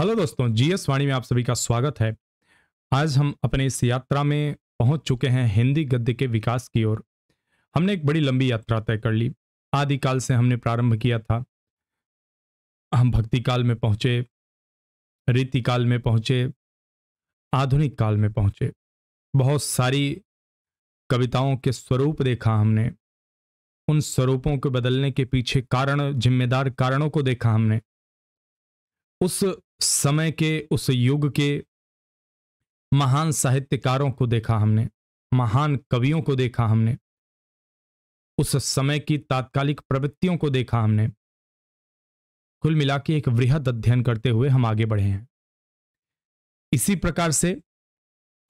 hello दोस्तों GS वाणी में आप सभी का स्वागत है आज हम अपने इस यात्रा में पहुंच चुके हैं हिंदी गद्य के विकास की ओर हमने एक बड़ी लंबी यात्रा तय कर ली आदिकाल से हमने प्रारंभ किया था हम भक्ति काल में पहुंचे रीति काल में पहुंचे आधुनिक काल में पहुंचे बहुत सारी कविताओं के स्वरूप देखा हमने उन स्वरूपों को बदलने के पीछे कारण जिम्मेदार कारणों को देखा हमने उस समय के उस युग के महान साहित्यकारों को देखा हमने महान कवियों को देखा हमने उस समय की तात्कालिक प्रवृत्तियों को देखा हमने कुल मिला के एक वृहद अध्ययन करते हुए हम आगे बढ़े हैं इसी प्रकार से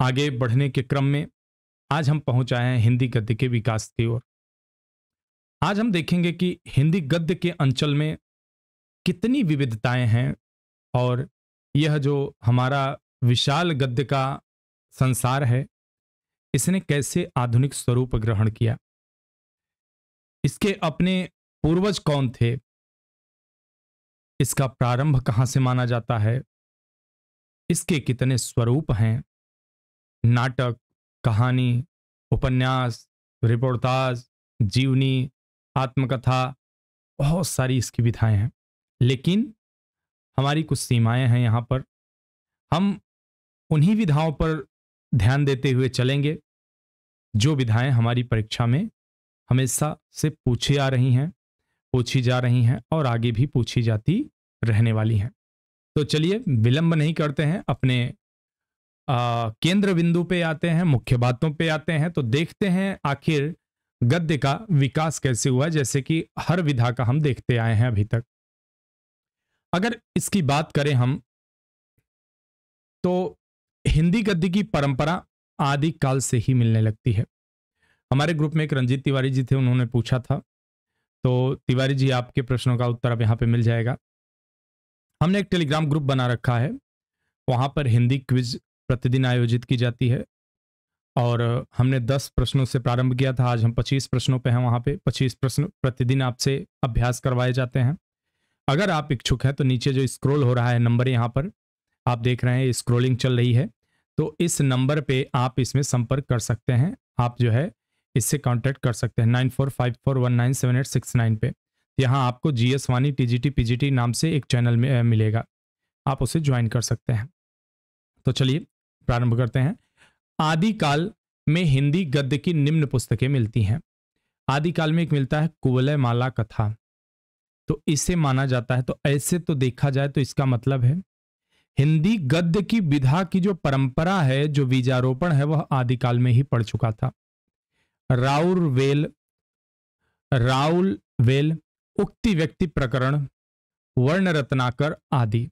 आगे बढ़ने के क्रम में आज हम पहुंच आए हैं हिंदी गद्य के विकास की ओर आज हम देखेंगे कि हिंदी गद्य के अंचल में कितनी विविधताएं हैं और यह जो हमारा विशाल गद्य का संसार है इसने कैसे आधुनिक स्वरूप ग्रहण किया इसके अपने पूर्वज कौन थे इसका प्रारंभ कहाँ से माना जाता है इसके कितने स्वरूप हैं नाटक कहानी उपन्यास रिपोर्टाज जीवनी आत्मकथा बहुत सारी इसकी विधाएं हैं लेकिन हमारी कुछ सीमाएं हैं यहाँ पर हम उन्हीं विधाओं पर ध्यान देते हुए चलेंगे जो विधाएं हमारी परीक्षा में हमेशा से पूछी आ रही हैं पूछी जा रही हैं और आगे भी पूछी जाती रहने वाली हैं तो चलिए विलंब नहीं करते हैं अपने आ, केंद्र बिंदु पे आते हैं मुख्य बातों पे आते हैं तो देखते हैं आखिर गद्य का विकास कैसे हुआ जैसे कि हर विधा का हम देखते आए हैं अभी तक अगर इसकी बात करें हम तो हिंदी गद्दी की परंपरा आदि काल से ही मिलने लगती है हमारे ग्रुप में एक रंजीत तिवारी जी थे उन्होंने पूछा था तो तिवारी जी आपके प्रश्नों का उत्तर अब यहाँ पे मिल जाएगा हमने एक टेलीग्राम ग्रुप बना रखा है वहाँ पर हिंदी क्विज प्रतिदिन आयोजित की जाती है और हमने दस प्रश्नों से प्रारंभ किया था आज हम पच्चीस प्रश्नों पे हैं वहाँ पे पच्चीस प्रश्न प्रतिदिन आपसे अभ्यास करवाए जाते हैं अगर आप इच्छुक हैं तो नीचे जो स्क्रोल हो रहा है नंबर यहाँ पर आप देख रहे हैं स्क्रोलिंग चल रही है तो इस नंबर पे आप इसमें संपर्क कर सकते हैं आप जो है इससे कांटेक्ट कर सकते हैं nine four five four one nine seven eight six nine पे यहाँ आपको G S Wani T G T P G T नाम से एक चैनल में मिलेगा आप उसे ज्वाइन कर सकते हैं तो चलिए प्रारंभ करते हैं आदिकाल में हिंदी गद्य की निम्न पुस्तकें मिलती हैं आदिकाल में एक मिलता है कुवलय माला कथा तो इसे माना जाता है तो ऐसे तो देखा जाए तो इसका मतलब है हिंदी गद्य की विधा की जो परंपरा है जो बीजारोपण है वह आदिकाल में ही पड़ चुका था राउर वेल राउल वेल उक्ति व्यक्ति प्रकरण वर्ण रत्नाकर आदि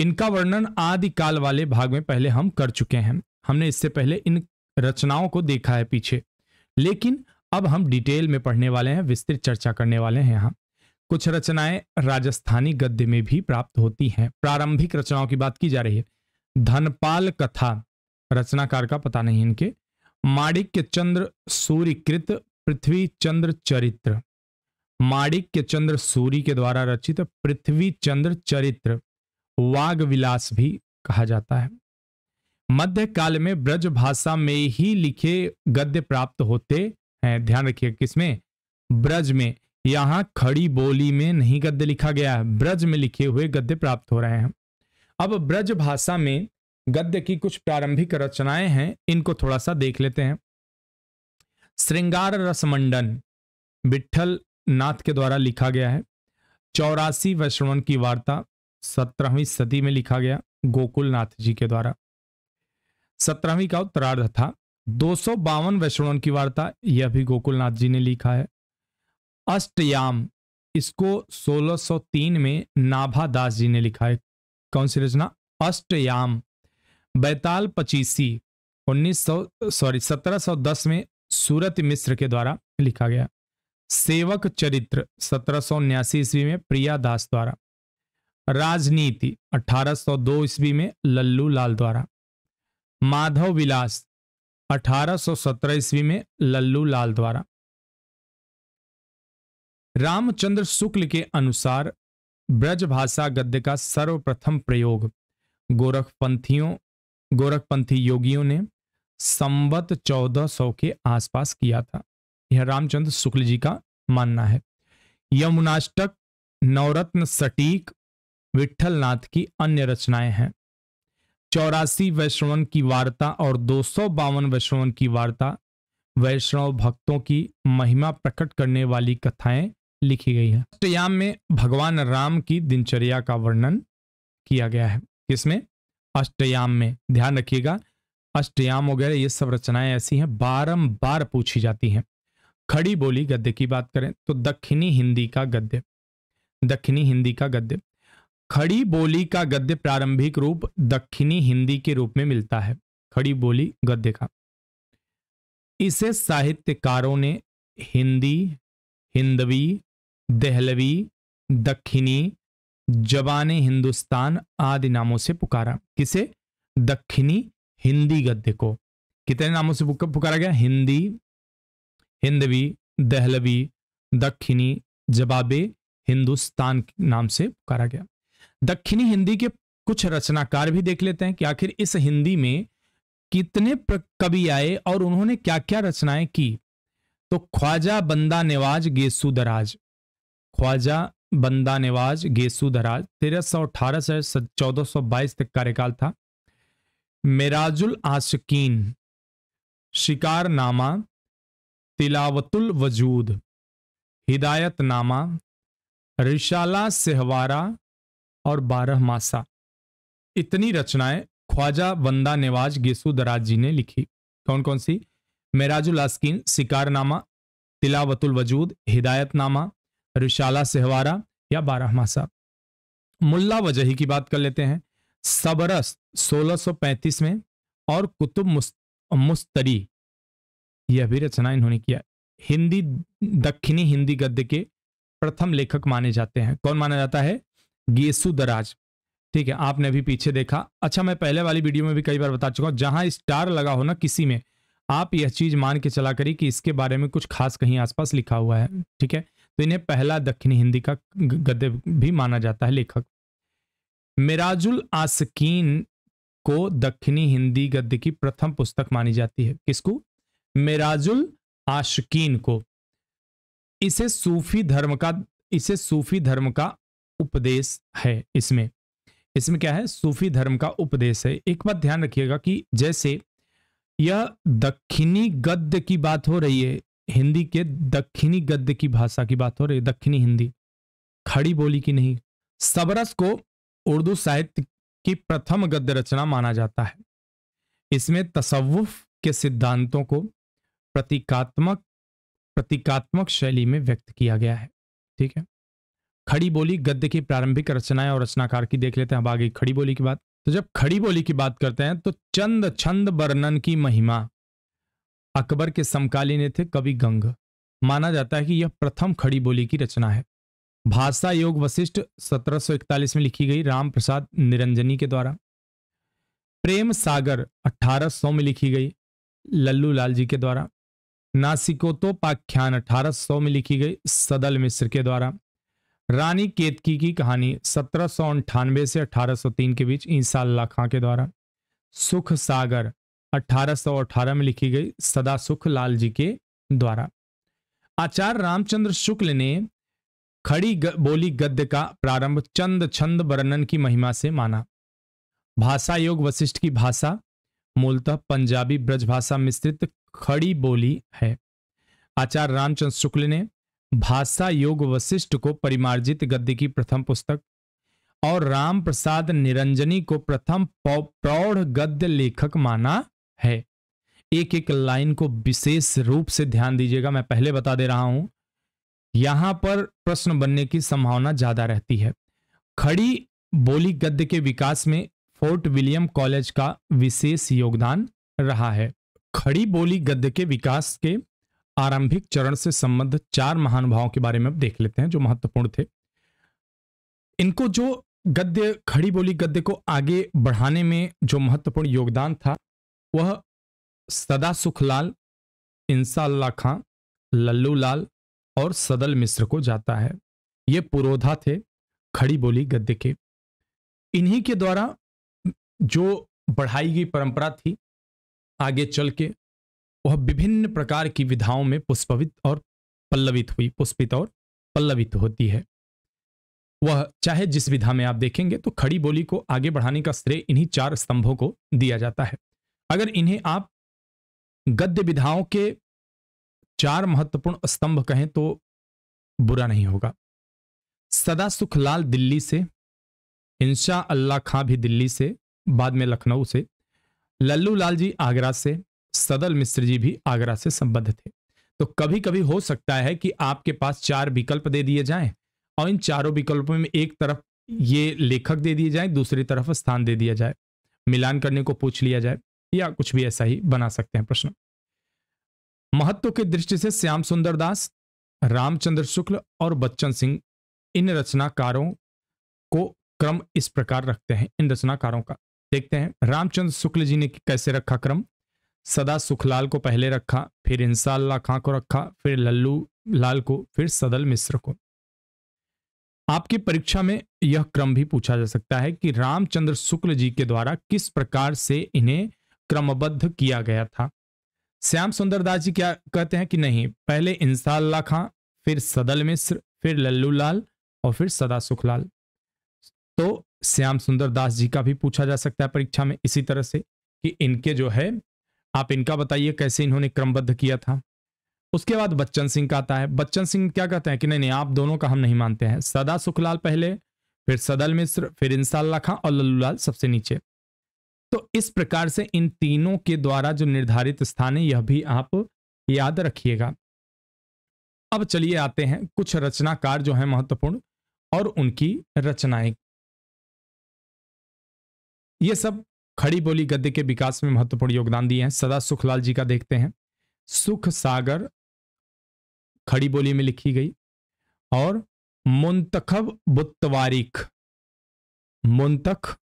इनका वर्णन आदिकाल वाले भाग में पहले हम कर चुके हैं हमने इससे पहले इन रचनाओं को देखा है पीछे लेकिन अब हम डिटेल में पढ़ने वाले हैं विस्तृत चर्चा करने वाले हैं यहां कुछ रचनाएं राजस्थानी गद्य में भी प्राप्त होती हैं प्रारंभिक रचनाओं की बात की जा रही है धनपाल कथा रचनाकार का पता नहीं इनके माणिक्य चंद्र सूर्यकृत पृथ्वी चंद्र चरित्र माणिक्य चंद्र सूरी के द्वारा रचित पृथ्वी चंद्र चरित्र वाग विलास भी कहा जाता है मध्य काल में ब्रज भाषा में ही लिखे गद्य प्राप्त होते हैं ध्यान रखिए किसमें ब्रज में यहां खड़ी बोली में नहीं गद्य लिखा गया है ब्रज में लिखे हुए गद्य प्राप्त हो रहे हैं अब ब्रज भाषा में गद्य की कुछ प्रारंभिक रचनाएं हैं इनको थोड़ा सा देख लेते हैं श्रृंगार रसमंडन विठल नाथ के द्वारा लिखा गया है चौरासी वैष्णवन की वार्ता सत्रहवीं सदी में लिखा गया गोकुल नाथ जी के द्वारा सत्रहवीं का उत्तरार्ध था दो सौ बावन वैष्णवन की वार्ता यह भी गोकुलनाथ जी ने लिखा है अष्टयाम इसको 1603 में नाभा दास जी ने लिखा है कौन सी रचना अष्टयाम बैताल पचीसी 1900 सॉरी 1710 में सूरत मिश्र के द्वारा लिखा गया सेवक चरित्र सत्रह ईस्वी में प्रिया दास द्वारा राजनीति 1802 ईस्वी में लल्लू लाल द्वारा माधव विलास 1817 ईस्वी में लल्लू लाल द्वारा रामचंद्र शुक्ल के अनुसार ब्रजभाषा गद्य का सर्वप्रथम प्रयोग गोरखपंथियों गोरखपंथी योगियों ने संवत 1400 के आसपास किया था यह रामचंद्र शुक्ल जी का मानना है यमुनाष्टक नवरत्न सटीक विठलनाथ की अन्य रचनाएं हैं चौरासी वैष्णवन की वार्ता और दो सौ बावन वैष्णवन की वार्ता वैष्णव भक्तों की महिमा प्रकट करने वाली कथाएं लिखी गई है अष्टयाम में भगवान राम की दिनचर्या का वर्णन किया गया है इसमें अष्टयाम में ध्यान रखिएगा अष्टयाम वगैरह ये सब रचनाएं ऐसी हैं बारंबार पूछी जाती हैं खड़ी बोली गद्य की बात करें तो दक्षिणी हिंदी का गद्य दक्षिणी हिंदी का गद्य खड़ी बोली का गद्य प्रारंभिक रूप दक्षिणी हिंदी के रूप में मिलता है खड़ी बोली गद्य का इसे साहित्यकारों ने हिंदी हिंदवी दहलवी दक्षिणी जबान हिंदुस्तान आदि नामों से पुकारा किसे दक्षिणी हिंदी गद्य को कितने नामों से पुकारा गया हिंदी हिंदवी दहलवी दक्षिणी जवाबे हिंदुस्तान नाम से पुकारा गया दक्षिणी हिंदी के कुछ रचनाकार भी देख लेते हैं कि आखिर इस हिंदी में कितने कवि आए और उन्होंने क्या क्या रचनाएं की तो ख्वाजा बंदा नवाज गेसुदराज ख्वाजा बंदा नवाज गेसु दराज तेरह सौ अठारह से चौदह सौ बाईस तक कार्यकाल था मेराजुल आशकीन शिकारनामा तिलावतुल वजूद हिदायतनामा रिशाला सहवारा और बारह मासा इतनी रचनाएं ख्वाजा बंदा नवाज गेसुदराज दराज जी ने लिखी कौन कौन सी मेराजुल आस्किन शिकारनामा तिलावतुल वजूद हिदायतनामा रिशाला सेहवारा या बारह मासा मुल्ला वजही की बात कर लेते हैं सबरस 1635 में और कुतुब मुस्त, मुस्तरी यह भी रचना इन्होंने किया हिंदी दक्षिणी हिंदी गद्य के प्रथम लेखक माने जाते हैं कौन माना जाता है गेसु दराज ठीक है आपने भी पीछे देखा अच्छा मैं पहले वाली वीडियो में भी कई बार बता चुका हूं जहां स्टार लगा हो ना किसी में आप यह चीज मान के चला करिए कि इसके बारे में कुछ खास कहीं आसपास लिखा हुआ है ठीक है तो इन्हें पहला दक्षिणी हिंदी का गद्य भी माना जाता है लेखक मिराजुल आसकीन को दक्षिणी हिंदी गद्य की प्रथम पुस्तक मानी जाती है किसको मिराजुल आशकीन को इसे सूफी धर्म का इसे सूफी धर्म का उपदेश है इसमें इसमें क्या है सूफी धर्म का उपदेश है एक बात ध्यान रखिएगा कि जैसे यह दक्षिणी गद्य की बात हो रही है हिंदी के दक्षिणी गद्य की भाषा की बात हो रही है दक्षिणी हिंदी खड़ी बोली की नहीं सबरस को उर्दू साहित्य की प्रथम गद्य रचना माना जाता है इसमें तसव्वुफ के सिद्धांतों को प्रतीकात्मक प्रतीकात्मक शैली में व्यक्त किया गया है ठीक है खड़ी बोली गद्य की प्रारंभिक रचनाएं और रचनाकार की देख लेते हैं अब आगे खड़ी बोली की बात तो जब खड़ी बोली की बात करते हैं तो चंद छंद वर्णन की महिमा अकबर के समकालीन थे कवि गंग माना जाता है कि यह प्रथम खड़ी बोली की रचना है भाषा योग वशिष्ठ 1741 में लिखी गई राम प्रसाद निरंजनी के द्वारा प्रेम सागर 1800 में लिखी गई लल्लू लाल जी के द्वारा नासिकोतोपाख्यान 1800 में लिखी गई सदल मिश्र के द्वारा रानी केतकी की कहानी सत्रह से अठारह के बीच अल्लाह खां के द्वारा सुख सागर 1818 में लिखी गई सदा सुख लाल जी के द्वारा आचार्य रामचंद्र शुक्ल ने खड़ी ग, बोली गद्य का प्रारंभ चंद छंद वर्णन की महिमा से माना भाषा योग वशिष्ठ की भाषा मूलतः पंजाबी ब्रजभाषा मिश्रित खड़ी बोली है आचार्य रामचंद्र शुक्ल ने भाषा योग वशिष्ठ को परिमार्जित गद्य की प्रथम पुस्तक और राम प्रसाद निरंजनी को प्रथम प्रौढ़ गद्य लेखक माना है एक एक लाइन को विशेष रूप से ध्यान दीजिएगा मैं पहले बता दे रहा हूं यहां पर प्रश्न बनने की संभावना ज्यादा रहती है खड़ी बोली गद्य के विकास में फोर्ट विलियम कॉलेज का विशेष योगदान रहा है खड़ी बोली गद्य के विकास के आरंभिक चरण से संबंध चार महानुभावों के बारे में देख लेते हैं जो महत्वपूर्ण थे इनको जो गद्य खड़ी बोली गद्य को आगे बढ़ाने में जो महत्वपूर्ण योगदान था वह सदा सुखलाल इंसाला खां लल्लू लाल और सदल मिश्र को जाता है ये पुरोधा थे खड़ी बोली गद्य के इन्हीं के द्वारा जो बढ़ाई गई परंपरा थी आगे चल के वह विभिन्न प्रकार की विधाओं में पुष्पवित और पल्लवित हुई पुष्पित और पल्लवित होती है वह चाहे जिस विधा में आप देखेंगे तो खड़ी बोली को आगे बढ़ाने का श्रेय इन्हीं चार स्तंभों को दिया जाता है अगर इन्हें आप गद्य विधाओं के चार महत्वपूर्ण स्तंभ कहें तो बुरा नहीं होगा सदा सुखलाल दिल्ली से इंशा अल्लाह खां भी दिल्ली से बाद में लखनऊ से लल्लू लाल जी आगरा से सदल मिश्र जी भी आगरा से संबद्ध थे तो कभी कभी हो सकता है कि आपके पास चार विकल्प दे दिए जाएं और इन चारों विकल्पों में एक तरफ ये लेखक दे दिए जाए दूसरी तरफ स्थान दे दिया जाए मिलान करने को पूछ लिया जाए या कुछ भी ऐसा ही बना सकते हैं प्रश्न महत्व की दृष्टि से श्याम सुंदर दास रामचंद्र शुक्ल और बच्चन सिंह इन रचनाकारों को क्रम इस प्रकार रखते हैं इन रचनाकारों का देखते हैं रामचंद्र शुक्ल जी ने कैसे रखा क्रम सदा सुखलाल को पहले रखा फिर इंसाल्ला खां को रखा फिर लल्लू लाल को फिर सदल मिश्र को आपकी परीक्षा में यह क्रम भी पूछा जा सकता है कि रामचंद्र शुक्ल जी के द्वारा किस प्रकार से इन्हें क्रमबद्ध किया गया था श्याम सुंदर दास जी क्या कहते हैं कि नहीं पहले इंसाल्ला खां फिर सदल मिश्र फिर लल्लू लाल और फिर सदा सुखलाल तो श्याम सुंदर दास जी का भी पूछा जा सकता है परीक्षा में इसी तरह से कि इनके जो है आप इनका बताइए कैसे इन्होंने क्रमबद्ध किया था उसके बाद बच्चन सिंह का आता है बच्चन सिंह क्या कहते हैं कि नहीं नहीं आप दोनों का हम नहीं मानते हैं सदा सुखलाल पहले फिर सदल मिश्र फिर इंसाल्ला खां और लल्लू लाल सबसे नीचे तो इस प्रकार से इन तीनों के द्वारा जो निर्धारित स्थान है यह भी आप याद रखिएगा अब चलिए आते हैं कुछ रचनाकार जो है महत्वपूर्ण और उनकी रचनाएं ये सब खड़ी बोली गद्य के विकास में महत्वपूर्ण योगदान दिए हैं सदा सुखलाल जी का देखते हैं सुख सागर खड़ी बोली में लिखी गई और मुंतखब बुत्तवारिक मुंतख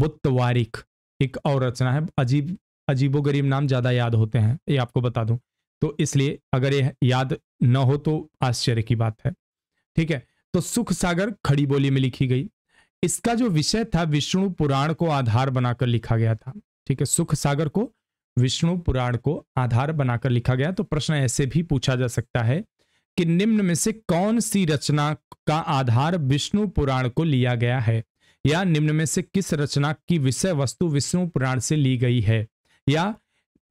बुत्तवारिक एक और रचना है अजीब अजीबो गरीब नाम ज़्यादा याद होते हैं ये आपको बता दूं तो इसलिए अगर ये याद न हो तो आश्चर्य की बात है ठीक है तो सुख सागर खड़ी बोली में लिखी गई इसका जो विषय था विष्णु पुराण को आधार बनाकर लिखा गया था ठीक है सुख सागर को विष्णु पुराण को आधार बनाकर लिखा गया तो प्रश्न ऐसे भी पूछा जा सकता है कि निम्न में से कौन सी रचना का आधार विष्णु पुराण को लिया गया है या निम्न में से किस रचना की विषय वस्तु विष्णु पुराण से ली गई है या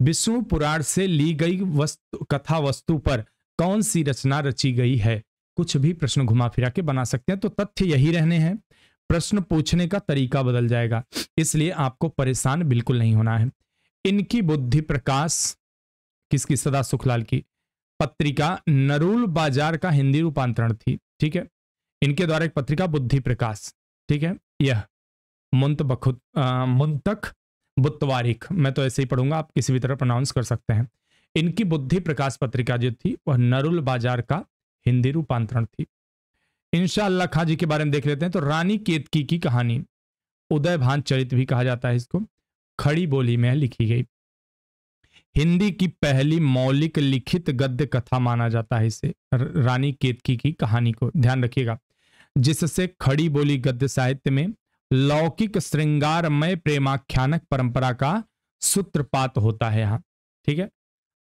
विष्णु पुराण से ली गई वस्तु कथा वस्तु पर कौन सी रचना रची गई है कुछ भी प्रश्न घुमा फिरा के बना सकते हैं तो तथ्य यही रहने हैं प्रश्न पूछने का तरीका बदल जाएगा इसलिए आपको परेशान बिल्कुल नहीं होना है इनकी बुद्धि प्रकाश किसकी सदा सुखलाल की पत्रिका नरूल बाजार का हिंदी रूपांतरण थी ठीक है इनके द्वारा एक पत्रिका बुद्धि प्रकाश ठीक है यह मुंत बखुद मुंतक बुतवारिक मैं तो ऐसे ही पढ़ूंगा आप किसी भी तरह प्रोनाउंस कर सकते हैं इनकी बुद्धि प्रकाश पत्रिका जो थी वह नरुल बाजार का हिंदी रूपांतरण थी इंशा अल्लाह खां जी के बारे में देख लेते हैं तो रानी केतकी की कहानी उदय भान चरित भी कहा जाता है इसको खड़ी बोली में लिखी गई हिंदी की पहली मौलिक लिखित गद्य कथा माना जाता है इसे रानी केतकी की कहानी को ध्यान रखिएगा जिससे खड़ी बोली गद्य साहित्य में लौकिक श्रृंगारमय प्रेमाख्यानक परंपरा का सूत्रपात होता है यहाँ ठीक है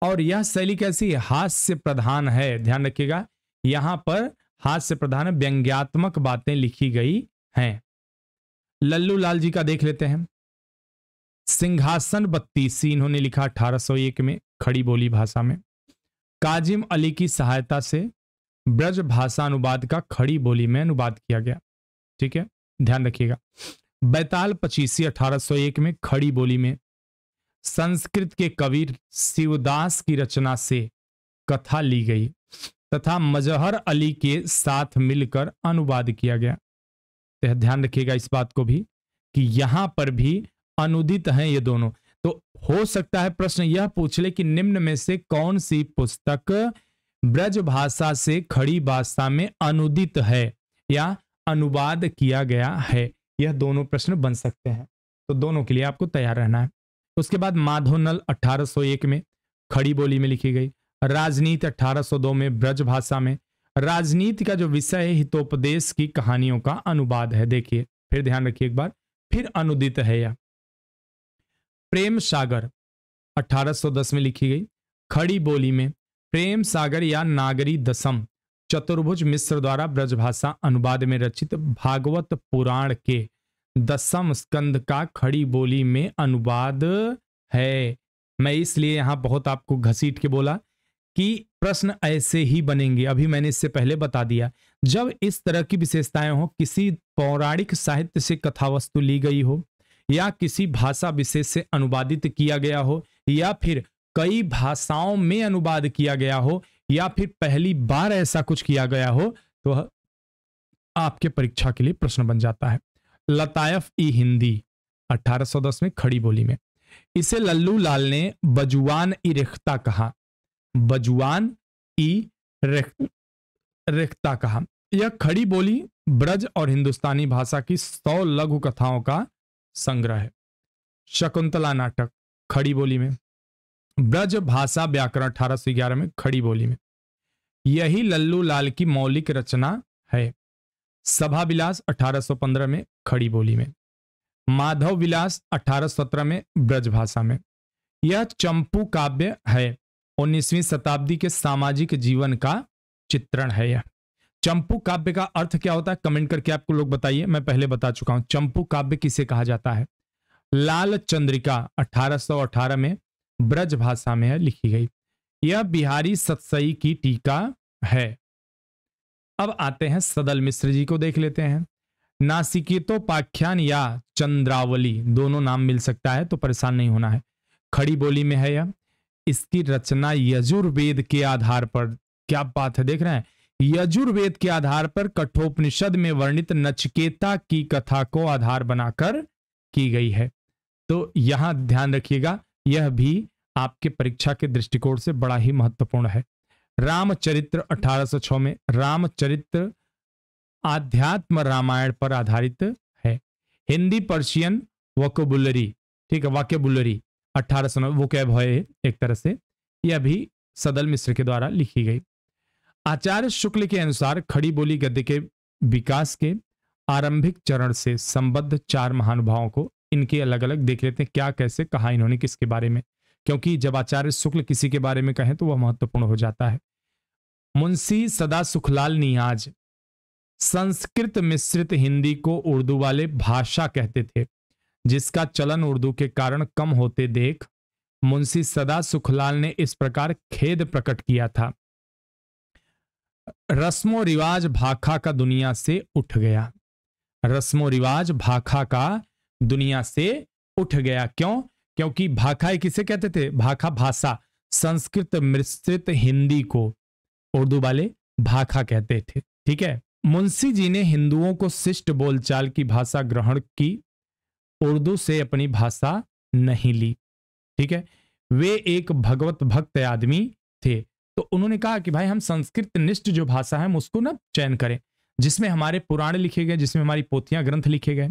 और यह शैली कैसी हास्य प्रधान है ध्यान रखिएगा यहां पर हास्य प्रधान व्यंग्यात्मक बातें लिखी गई हैं लल्लू लाल जी का देख लेते हैं सिंहासन सी इन्होंने लिखा 1801 में खड़ी बोली भाषा में काजिम अली की सहायता से ब्रज भाषा अनुवाद का खड़ी बोली में अनुवाद किया गया ठीक है ध्यान रखिएगा बैताल पचीसी 1801 में खड़ी बोली में संस्कृत के कवि शिवदास की रचना से कथा ली गई तथा मजहर अली के साथ मिलकर अनुवाद किया गया तो ध्यान रखिएगा इस बात को भी कि यहां पर भी अनुदित हैं ये दोनों तो हो सकता है प्रश्न यह पूछ ले कि निम्न में से कौन सी पुस्तक ब्रज भाषा से खड़ी भाषा में अनुदित है या अनुवाद किया गया है यह दोनों प्रश्न बन सकते हैं तो दोनों के लिए आपको तैयार रहना है उसके बाद माधोनल 1801 में खड़ी बोली में लिखी गई राजनीति 1802 में ब्रज भाषा में राजनीति का जो विषय है हितोपदेश की कहानियों का अनुवाद है देखिए फिर ध्यान रखिए एक बार फिर अनुदित है यह प्रेम सागर 1810 में लिखी गई खड़ी बोली में प्रेम सागर या नागरी दसम चतुर्भुज मिश्र द्वारा ब्रजभाषा अनुवाद में रचित भागवत पुराण के दसम स्कंद का खड़ी बोली में अनुवाद है मैं इसलिए यहाँ बहुत आपको घसीट के बोला कि प्रश्न ऐसे ही बनेंगे अभी मैंने इससे पहले बता दिया जब इस तरह की विशेषताएं हो किसी पौराणिक साहित्य से कथा वस्तु ली गई हो या किसी भाषा विशेष से अनुवादित किया गया हो या फिर कई भाषाओं में अनुवाद किया गया हो या फिर पहली बार ऐसा कुछ किया गया हो तो आपके परीक्षा के लिए प्रश्न बन जाता है लतायफ ई हिंदी 1810 में खड़ी बोली में इसे लल्लू लाल ने बजुआन ई रेखता कहा बजुआन ई रेखता कहा यह खड़ी बोली ब्रज और हिंदुस्तानी भाषा की सौ लघु कथाओं का संग्रह है शकुंतला नाटक खड़ी बोली में ब्रज भाषा व्याकरण अठारह ग्यारह में खड़ी बोली में यही लल्लू लाल की मौलिक रचना है सभा विलास पंद्रह में खड़ी बोली में माधव विलास 1817 में ब्रज भाषा में यह चंपू काव्य है उन्नीसवीं शताब्दी के सामाजिक जीवन का चित्रण है यह चंपू काव्य का अर्थ क्या होता है कमेंट करके आपको लोग बताइए मैं पहले बता चुका हूं चंपू काव्य किसे कहा जाता है लाल चंद्रिका 1818 में ब्रज भाषा में है लिखी गई यह बिहारी सतसई की टीका है अब आते हैं सदल मिश्र जी को देख लेते हैं नासिकेतोपाख्यान या चंद्रावली दोनों नाम मिल सकता है तो परेशान नहीं होना है खड़ी बोली में है यह इसकी रचना यजुर्वेद के आधार पर क्या बात है देख रहे हैं यजुर्वेद के आधार पर कठोपनिषद में वर्णित नचकेता की कथा को आधार बनाकर की गई है तो यहां ध्यान रखिएगा यह भी आपके परीक्षा के दृष्टिकोण से बड़ा ही महत्वपूर्ण है रामचरित्र 1806 में रामचरित्र आध्यात्म रामायण पर आधारित है हिंदी पर्शियन वकबुलरी ठीक है वाक्यबुलरी अठारह सौ कैब है एक तरह से यह भी सदल मिश्र के द्वारा लिखी गई आचार्य शुक्ल के अनुसार खड़ी बोली गद्य के विकास के आरंभिक चरण से संबद्ध चार महानुभावों को इनके अलग अलग देख लेते हैं क्या कैसे कहा इन्होंने किसके बारे में क्योंकि जब आचार्य शुक्ल किसी के बारे में कहें तो वह महत्वपूर्ण हो जाता है मुंशी सदा सुखलाल नियाज संस्कृत मिश्रित हिंदी को उर्दू वाले भाषा कहते थे जिसका चलन उर्दू के कारण कम होते देख मुंशी सदा सुखलाल ने इस प्रकार खेद प्रकट किया था रस्मो रिवाज भाखा का दुनिया से उठ गया रस्मो रिवाज भाखा का दुनिया से उठ गया क्यों क्योंकि भाखा किसे कहते थे भाखा भाषा संस्कृत मिश्रित हिंदी को उर्दू वाले भाखा कहते थे ठीक है मुंशी जी ने हिंदुओं को शिष्ट बोलचाल की भाषा ग्रहण की उर्दू से अपनी भाषा नहीं ली ठीक है वे एक भगवत भक्त आदमी थे तो उन्होंने कहा कि भाई हम संस्कृत निष्ठ जो भाषा है हम उसको ना चयन करें जिसमें हमारे पुराण लिखे गए जिसमें हमारी पोथियां ग्रंथ लिखे गए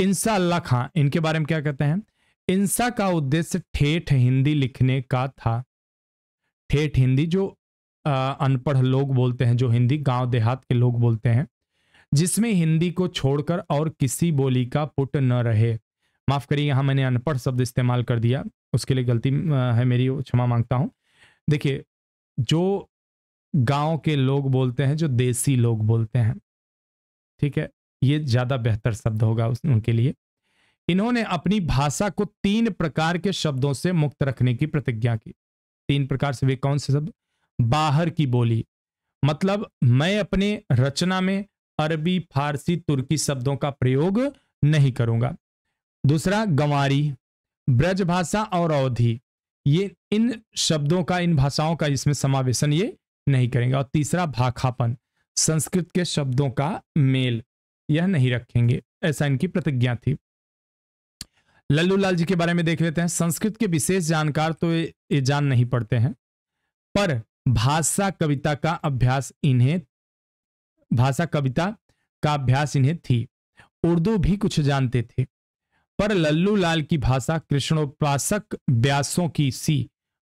इंसा अल्लाह खां इनके बारे में क्या कहते हैं इंसा का उद्देश्य ठेठ हिंदी लिखने का था ठेठ हिंदी जो अनपढ़ लोग बोलते हैं जो हिंदी गांव देहात के लोग बोलते हैं जिसमें हिंदी को छोड़कर और किसी बोली का पुट न रहे माफ़ करिए यहां मैंने अनपढ़ शब्द इस्तेमाल कर दिया उसके लिए गलती है मेरी क्षमा मांगता हूं देखिए जो गांव के लोग बोलते हैं जो देसी लोग बोलते हैं ठीक है ये ज़्यादा बेहतर शब्द होगा उनके लिए इन्होंने अपनी भाषा को तीन प्रकार के शब्दों से मुक्त रखने की प्रतिज्ञा की तीन प्रकार से वे कौन से शब्द बाहर की बोली मतलब मैं अपने रचना में अरबी फारसी तुर्की शब्दों का प्रयोग नहीं करूंगा दूसरा गंवारी ब्रज भाषा और अवधि ये इन शब्दों का इन भाषाओं का इसमें समावेशन ये नहीं करेंगे और तीसरा भाखापन संस्कृत के शब्दों का मेल यह नहीं रखेंगे ऐसा इनकी प्रतिज्ञा थी लल्लू लाल जी के बारे में देख लेते हैं संस्कृत के विशेष जानकार तो ये जान नहीं पड़ते हैं पर भाषा कविता का अभ्यास इन्हें भाषा कविता का अभ्यास इन्हें थी उर्दू भी कुछ जानते थे पर लल्लू लाल की भाषा कृष्णोपासक व्यासों की सी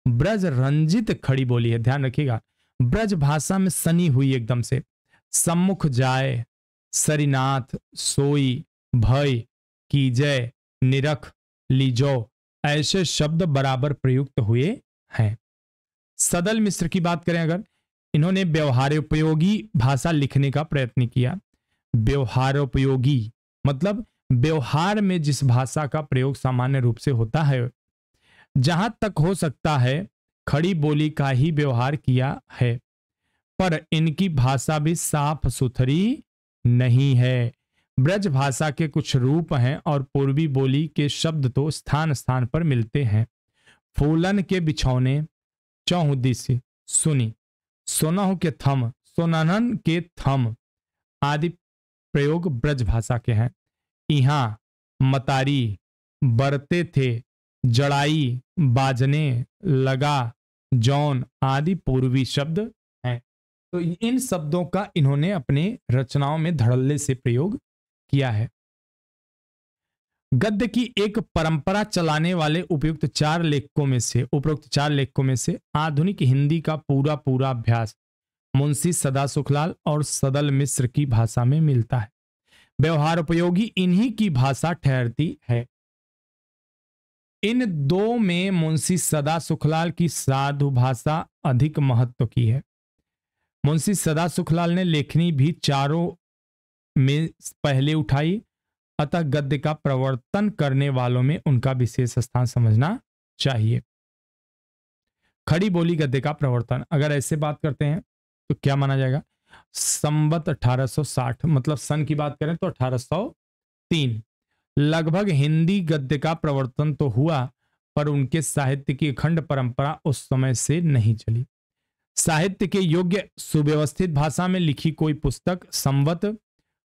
ब्रज रंजित खड़ी बोली है ध्यान रखिएगा ब्रज भाषा में सनी हुई एकदम से सम्मुख जाए सरिनाथ सोई भय की जय निरख लीजो ऐसे शब्द बराबर प्रयुक्त हुए हैं सदल मिश्र की बात करें अगर इन्होंने व्यवहारोपयोगी भाषा लिखने का प्रयत्न किया व्यवहारोपयोगी मतलब व्यवहार में जिस भाषा का प्रयोग सामान्य रूप से होता है जहां तक हो सकता है खड़ी बोली का ही व्यवहार किया है पर इनकी भाषा भी साफ सुथरी नहीं है ब्रज भाषा के कुछ रूप हैं और पूर्वी बोली के शब्द तो स्थान स्थान पर मिलते हैं फूलन के बिछौने से सुनी सोनह के थम सोनानन के थम आदि प्रयोग ब्रज भाषा के हैं यहाँ मतारी बरते थे जड़ाई बाजने लगा जौन आदि पूर्वी शब्द तो इन शब्दों का इन्होंने अपने रचनाओं में धड़ल्ले से प्रयोग किया है गद्य की एक परंपरा चलाने वाले उपयुक्त चार लेखकों में से उपयुक्त चार लेखकों में से आधुनिक हिंदी का पूरा पूरा अभ्यास मुंशी सदा सुखलाल और सदल मिश्र की भाषा में मिलता है व्यवहार उपयोगी इन्हीं की भाषा ठहरती है इन दो में मुंशी सदा सुखलाल की साधु भाषा अधिक महत्व की है मुंशी सदा सुखलाल ने लेखनी भी चारों में पहले उठाई अतः गद्य का प्रवर्तन करने वालों में उनका विशेष स्थान समझना चाहिए खड़ी बोली गद्य का प्रवर्तन अगर ऐसे बात करते हैं तो क्या माना जाएगा संबत 1860 मतलब सन की बात करें तो 1803 लगभग हिंदी गद्य का प्रवर्तन तो हुआ पर उनके साहित्य की अखंड परंपरा उस समय से नहीं चली साहित्य के योग्य सुव्यवस्थित भाषा में लिखी कोई पुस्तक संवत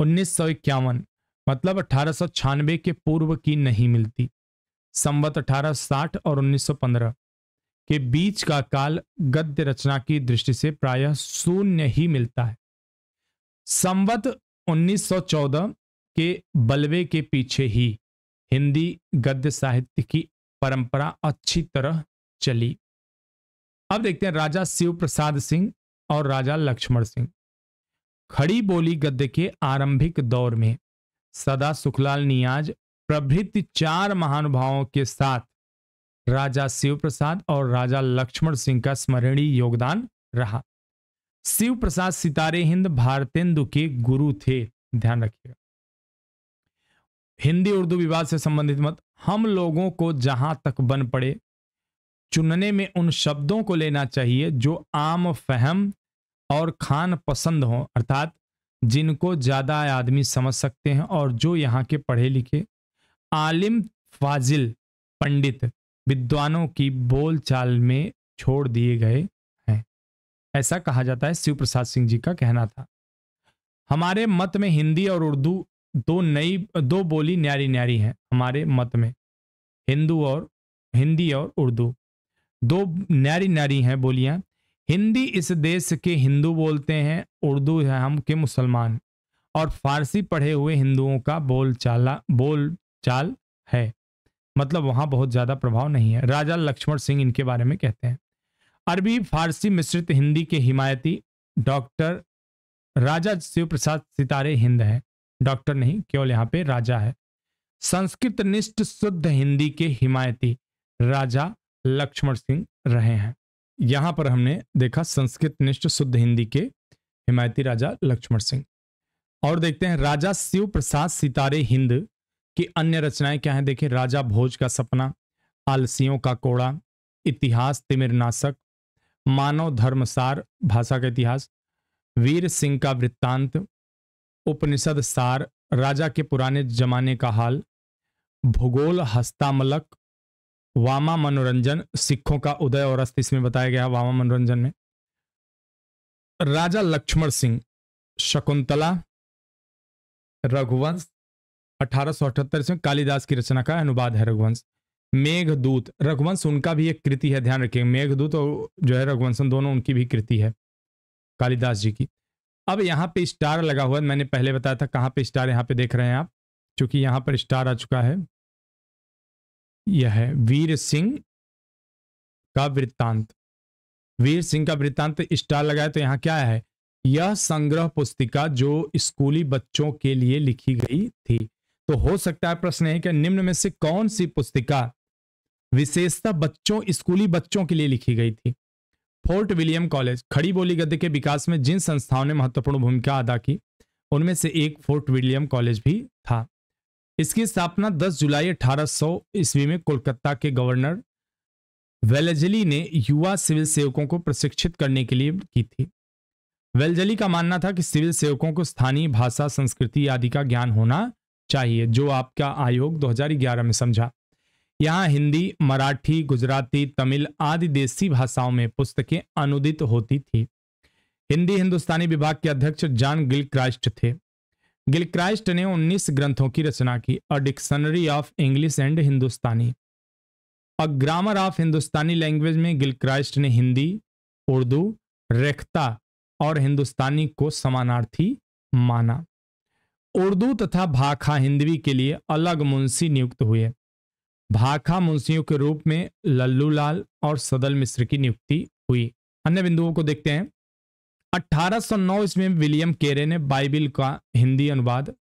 उन्नीस मतलब अठारह के पूर्व की नहीं मिलती संवत 1860 और 1915 के बीच का काल गद्य रचना की दृष्टि से प्रायः शून्य ही मिलता है संवत 1914 के बलवे के पीछे ही हिंदी गद्य साहित्य की परंपरा अच्छी तरह चली अब देखते हैं राजा शिव प्रसाद सिंह और राजा लक्ष्मण सिंह खड़ी बोली गद्य के आरंभिक दौर में सदा सुखलाल नियाज प्रभृति चार महानुभावों के साथ राजा शिव प्रसाद और राजा लक्ष्मण सिंह का स्मरणीय योगदान रहा शिव प्रसाद सितारे हिंद भारतेंदु के गुरु थे ध्यान रखिएगा हिंदी उर्दू विवाद से संबंधित मत हम लोगों को जहां तक बन पड़े चुनने में उन शब्दों को लेना चाहिए जो आम फहम और खान पसंद हों अर्थात जिनको ज़्यादा आदमी समझ सकते हैं और जो यहाँ के पढ़े लिखे आलिम फाजिल पंडित विद्वानों की बोलचाल में छोड़ दिए गए हैं ऐसा कहा जाता है शिव प्रसाद सिंह जी का कहना था हमारे मत में हिंदी और उर्दू दो नई दो बोली न्यारी न्यारी हैं हमारे मत में हिंदू और हिंदी और उर्दू दो नारी नारी हैं बोलियाँ हिंदी इस देश के हिंदू बोलते हैं उर्दू है हम के मुसलमान और फारसी पढ़े हुए हिंदुओं का बोल चाला बोल चाल है मतलब वहाँ बहुत ज़्यादा प्रभाव नहीं है राजा लक्ष्मण सिंह इनके बारे में कहते हैं अरबी फारसी मिश्रित हिंदी के हिमायती डॉक्टर राजा शिव प्रसाद सितारे हिंद है डॉक्टर नहीं केवल यहाँ पे राजा है संस्कृत निष्ठ शुद्ध हिंदी के हिमायती राजा लक्ष्मण सिंह रहे हैं यहाँ पर हमने देखा संस्कृत निष्ठ शुद्ध हिंदी के हिमायती राजा लक्ष्मण सिंह और देखते हैं राजा शिव प्रसाद सितारे हिंद की अन्य रचनाएं क्या हैं देखिए राजा भोज का सपना आलसियों का कोड़ा इतिहास तिमिरनाशक मानव धर्मसार भाषा का इतिहास वीर सिंह का वृत्तांत उपनिषद सार राजा के पुराने जमाने का हाल भूगोल हस्तामलक वामा मनोरंजन सिखों का उदय और अस्त इसमें बताया गया वामा मनोरंजन में राजा लक्ष्मण सिंह शकुंतला रघुवंश अठारह सौ अठहत्तर कालिदास की रचना का अनुवाद है रघुवंश मेघदूत रघुवंश उनका भी एक कृति है ध्यान रखिए मेघदूत और जो है रघुवंशन दोनों उनकी भी कृति है कालिदास जी की अब यहाँ पे स्टार लगा हुआ है मैंने पहले बताया था कहाँ पे स्टार यहाँ पे देख रहे हैं आप चूंकि यहाँ पर स्टार आ चुका है यह है वीर सिंह का वृत्तांत वीर सिंह का वृत्तांत स्टार लगाए तो यहाँ क्या है यह संग्रह पुस्तिका जो स्कूली बच्चों के लिए लिखी गई थी तो हो सकता है प्रश्न है कि निम्न में से कौन सी पुस्तिका विशेषता बच्चों स्कूली बच्चों के लिए लिखी गई थी फोर्ट विलियम कॉलेज खड़ी बोली गद्य के विकास में जिन संस्थाओं ने महत्वपूर्ण भूमिका अदा की उनमें से एक फोर्ट विलियम कॉलेज भी था इसकी स्थापना 10 जुलाई 1800 ईस्वी में कोलकाता के गवर्नर वेलजली ने युवा सिविल सेवकों को प्रशिक्षित करने के लिए की थी वेलजली का मानना था कि सिविल सेवकों को स्थानीय भाषा संस्कृति आदि का ज्ञान होना चाहिए जो आपका आयोग 2011 में समझा यहाँ हिंदी मराठी गुजराती तमिल आदि देसी भाषाओं में पुस्तकें अनुदित होती थी हिंदी हिंदुस्तानी विभाग के अध्यक्ष जॉन गिल क्राइस्ट थे गिलक्राइस्ट ने 19 ग्रंथों की रचना की a dictionary of English and Hindustani a grammar of Hindustani language में गिलक्राइस्ट ने हिंदी उर्दू रेखता और हिंदुस्तानी को समानार्थी माना उर्दू तथा भाखा हिंदवी के लिए अलग मुंशी नियुक्त हुए भाखा मुंशियों के रूप में लल्लू लाल और सदल मिश्र की नियुक्ति हुई अन्य बिंदुओं को देखते हैं 1809 में विलियम केरे ने बाइबिल का हिंदी अनुवाद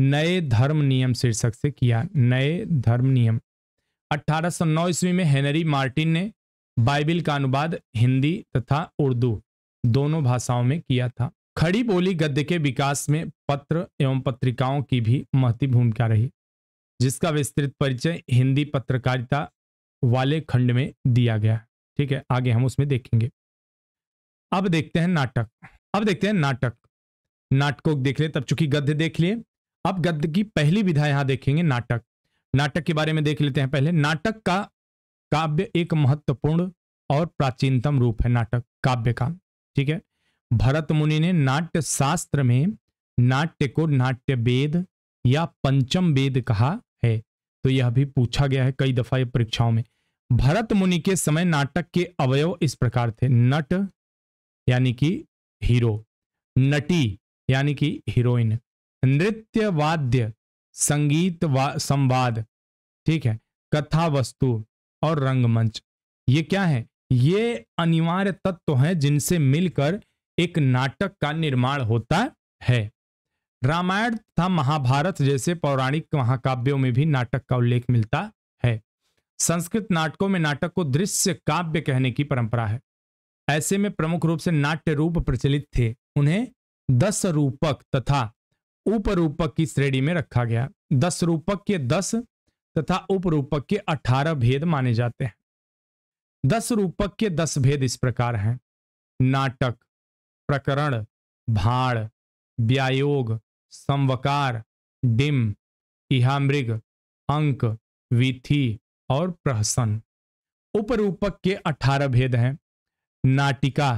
नए धर्म नियम शीर्षक से किया नए धर्म नियम 1809 ईस्वी में हेनरी मार्टिन ने बाइबिल का अनुवाद हिंदी तथा उर्दू दोनों भाषाओं में किया था खड़ी बोली गद्य के विकास में पत्र एवं पत्रिकाओं की भी महती भूमिका रही जिसका विस्तृत परिचय हिंदी पत्रकारिता वाले खंड में दिया गया ठीक है आगे हम उसमें देखेंगे अब देखते हैं नाटक अब देखते हैं नाटक नाटकों को देख ले तब चुकी गद्य देख लिए अब गद्य की पहली विधा यहां देखेंगे नाटक नाटक के बारे में देख लेते हैं पहले नाटक का काव्य एक महत्वपूर्ण और प्राचीनतम रूप है नाटक काव्य का ठीक है भरत मुनि ने नाट्य शास्त्र में नाट्य को नाट्य वेद या पंचम वेद कहा है तो यह भी पूछा गया है कई दफा परीक्षाओं में भरत मुनि के समय नाटक के अवयव इस प्रकार थे नट यानी कि हीरो नटी यानी कि हीरोइन नृत्य वाद्य संगीत वा, संवाद ठीक है कथा वस्तु और रंगमंच ये क्या है ये अनिवार्य तत्व हैं जिनसे मिलकर एक नाटक का निर्माण होता है रामायण तथा महाभारत जैसे पौराणिक महाकाव्यों में भी नाटक का उल्लेख मिलता है संस्कृत नाटकों में नाटक को दृश्य काव्य कहने की परंपरा है ऐसे में प्रमुख रूप से नाट्य रूप प्रचलित थे उन्हें दस रूपक तथा उपरूपक की श्रेणी में रखा गया दस रूपक के दस तथा उपरूपक के अठारह भेद माने जाते हैं दस रूपक के दस भेद इस प्रकार हैं नाटक प्रकरण भाड़ व्यायोग संवकार डिम इहामृग अंक विथि और प्रहसन उपरूपक के अठारह भेद हैं नाटिका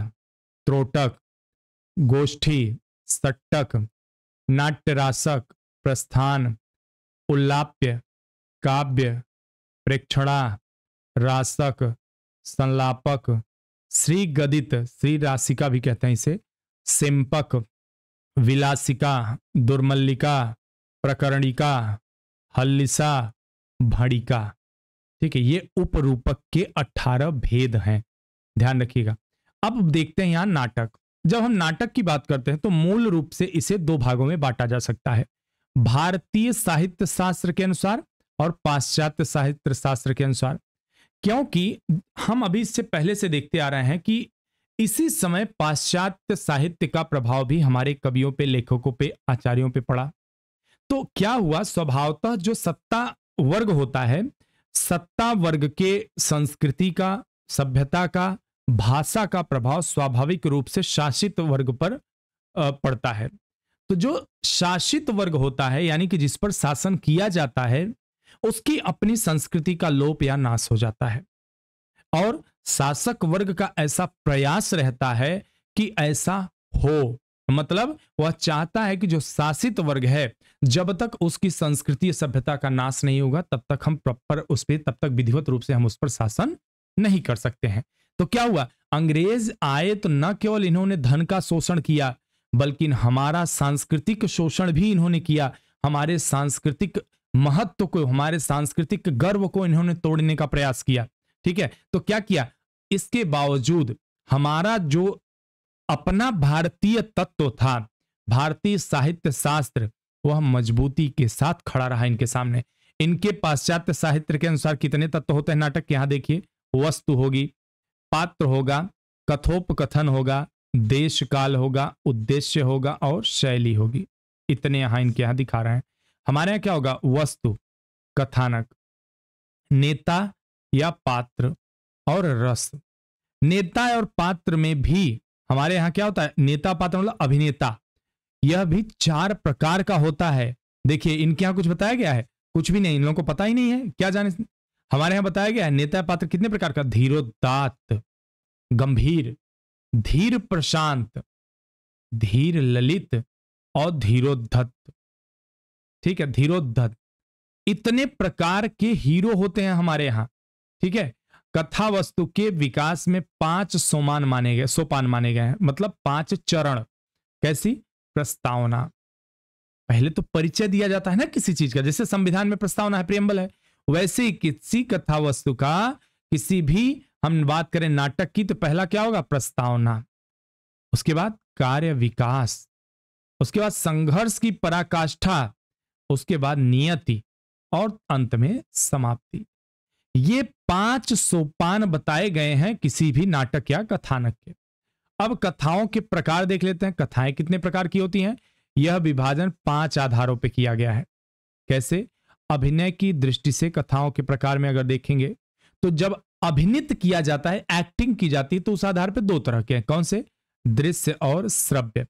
त्रोटक गोष्ठी सट्टक नाट्यरासक प्रस्थान उल्लाप्य काव्य प्रेक्षणा रासक संलापक श्री गदित श्री राशिका भी कहते हैं इसे सिंपक विलासिका दुर्मल्लिका प्रकरणिका हल्लिसा भड़िका ठीक है ये उपरूपक के 18 भेद हैं ध्यान रखिएगा अब देखते हैं यहां नाटक जब हम नाटक की बात करते हैं तो मूल रूप से इसे दो भागों में बांटा जा सकता है भारतीय साहित्य शास्त्र के अनुसार और पाश्चात्य साहित्य शास्त्र के अनुसार क्योंकि हम अभी इससे पहले से देखते आ रहे हैं कि इसी समय पाश्चात्य साहित्य का प्रभाव भी हमारे कवियों पे लेखकों पे आचार्यों पे पड़ा तो क्या हुआ स्वभावतः जो सत्ता वर्ग होता है सत्ता वर्ग के संस्कृति का सभ्यता का भाषा का प्रभाव स्वाभाविक रूप से शासित वर्ग पर पड़ता है तो जो शासित वर्ग होता है यानी कि जिस पर शासन किया जाता है उसकी अपनी संस्कृति का लोप या नाश हो जाता है और शासक वर्ग का ऐसा प्रयास रहता है कि ऐसा हो मतलब वह चाहता है कि जो शासित वर्ग है जब तक उसकी संस्कृति सभ्यता का नाश नहीं होगा तब तक हम प्रॉपर उस पर तब तक विधिवत रूप से हम उस पर शासन नहीं कर सकते हैं तो क्या हुआ अंग्रेज आए तो न केवल इन्होंने धन का शोषण किया बल्कि हमारा सांस्कृतिक शोषण भी इन्होंने किया हमारे सांस्कृतिक महत्व को हमारे सांस्कृतिक गर्व को इन्होंने तोड़ने का प्रयास किया ठीक है तो क्या किया इसके बावजूद हमारा जो अपना भारतीय तत्व था भारतीय साहित्य शास्त्र वह मजबूती के साथ खड़ा रहा इनके सामने इनके पाश्चात्य साहित्य के अनुसार कितने तत्व होते हैं नाटक यहां देखिए वस्तु होगी पात्र होगा कथोपकथन होगा देश काल होगा उद्देश्य होगा और शैली होगी इतने यहां इनके यहां दिखा रहे हैं हमारे यहां क्या होगा वस्तु कथानक नेता या पात्र और रस नेता और पात्र में भी हमारे यहां क्या होता है नेता पात्र मतलब अभिनेता यह भी चार प्रकार का होता है देखिए इनके यहां कुछ बताया गया है कुछ भी नहीं इन लोगों को पता ही नहीं है क्या जाने हमारे यहां बताया गया है नेता पात्र कितने प्रकार का धीरोदात गंभीर धीर प्रशांत धीर ललित और धीरोधत्त ठीक है धीरोधत्त इतने प्रकार के हीरो होते हैं हमारे यहाँ ठीक है कथा वस्तु के विकास में पांच सोमान माने गए सोपान माने गए हैं मतलब पांच चरण कैसी प्रस्तावना पहले तो परिचय दिया जाता है ना किसी चीज का जैसे संविधान में प्रस्तावना है प्रियम्बल है वैसे ही किसी कथा वस्तु का किसी भी हम बात करें नाटक की तो पहला क्या होगा प्रस्तावना उसके बाद कार्य विकास उसके बाद संघर्ष की पराकाष्ठा उसके बाद नियति और अंत में समाप्ति ये पांच सोपान बताए गए हैं किसी भी नाटक या कथानक के अब कथाओं के प्रकार देख लेते हैं कथाएं कितने प्रकार की होती हैं यह विभाजन पांच आधारों पर किया गया है कैसे अभिनय की दृष्टि से कथाओं के प्रकार में अगर देखेंगे तो जब अभिनित किया जाता है एक्टिंग की जाती है तो उस आधार पर दो तरह के हैं कौन से दृश्य और श्रव्य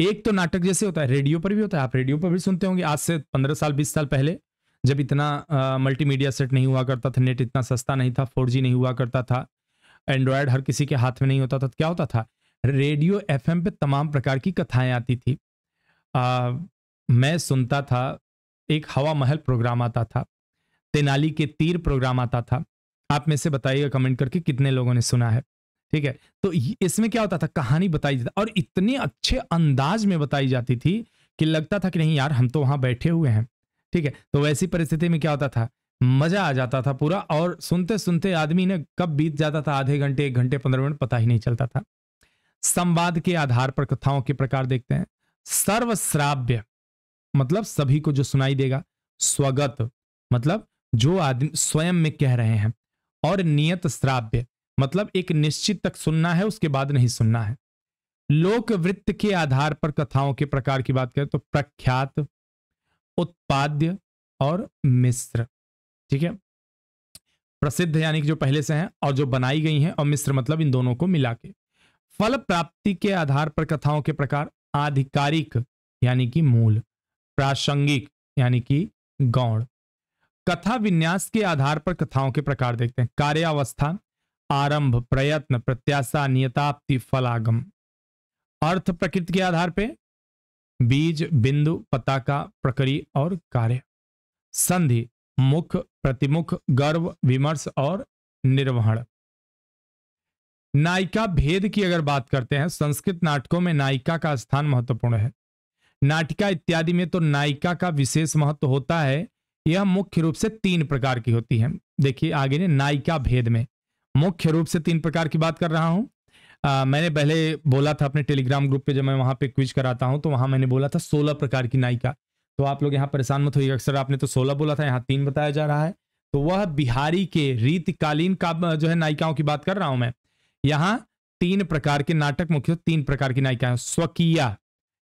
एक तो नाटक जैसे होता है रेडियो पर भी होता है आप रेडियो पर भी सुनते होंगे आज से पंद्रह साल बीस साल पहले जब इतना मल्टीमीडिया सेट नहीं हुआ करता था नेट इतना सस्ता नहीं था फोर नहीं हुआ करता था एंड्रॉयड हर किसी के हाथ में नहीं होता था तो क्या होता था रेडियो एफ पे तमाम प्रकार की कथाएं आती थी आ, मैं सुनता था एक हवा महल प्रोग्राम आता था तेनाली के तीर प्रोग्राम आता था आप में से बताइएगा कमेंट करके कितने लोगों ने सुना है ठीक है तो इसमें क्या होता था कहानी बताई जाती और इतने अच्छे अंदाज में बताई जाती थी कि लगता था कि नहीं यार हम तो वहां बैठे हुए हैं ठीक है तो वैसी परिस्थिति में क्या होता था मजा आ जाता था पूरा और सुनते सुनते आदमी ने कब बीत जाता था आधे घंटे एक घंटे पंद्रह मिनट पता ही नहीं चलता था संवाद के आधार पर कथाओं के प्रकार देखते हैं सर्वश्राव्य मतलब सभी को जो सुनाई देगा स्वगत मतलब जो आदमी स्वयं में कह रहे हैं और नियत श्राव्य मतलब एक निश्चित तक सुनना है उसके बाद नहीं सुनना है लोक वृत्त के आधार पर कथाओं के प्रकार की बात करें तो प्रख्यात उत्पाद्य और मिश्र ठीक है प्रसिद्ध यानी कि जो पहले से हैं और जो बनाई गई हैं और मिश्र मतलब इन दोनों को मिला के फल प्राप्ति के आधार पर कथाओं के प्रकार आधिकारिक यानी कि मूल प्रासंगिक यानी कि गौण कथा विन्यास के आधार पर कथाओं के प्रकार देखते हैं कार्यावस्था आरंभ प्रयत्न प्रत्याशा नियताप्ति फलागम अर्थ प्रकृति के आधार पर बीज बिंदु पताका प्रकृति और कार्य संधि मुख प्रतिमुख गर्व विमर्श और निर्वहण नायिका भेद की अगर बात करते हैं संस्कृत नाटकों में नायिका का स्थान महत्वपूर्ण है नाटिका इत्यादि में तो नायिका का विशेष महत्व होता है यह मुख्य रूप से तीन प्रकार की होती है देखिए आगे ने नायिका भेद में मुख्य रूप से तीन प्रकार की बात कर रहा हूं आ, मैंने पहले बोला था अपने टेलीग्राम ग्रुप पे जब मैं वहां पे क्विज कराता हूं तो वहां मैंने बोला था सोलह प्रकार की नायिका तो आप लोग यहाँ परेशान मत हो अक्सर आपने तो सोलह बोला था यहाँ तीन बताया जा रहा है तो वह बिहारी के रीतकालीन का जो है नायिकाओं की बात कर रहा हूं मैं यहाँ तीन प्रकार के नाटक मुख्य तीन प्रकार की नायिका स्वकिया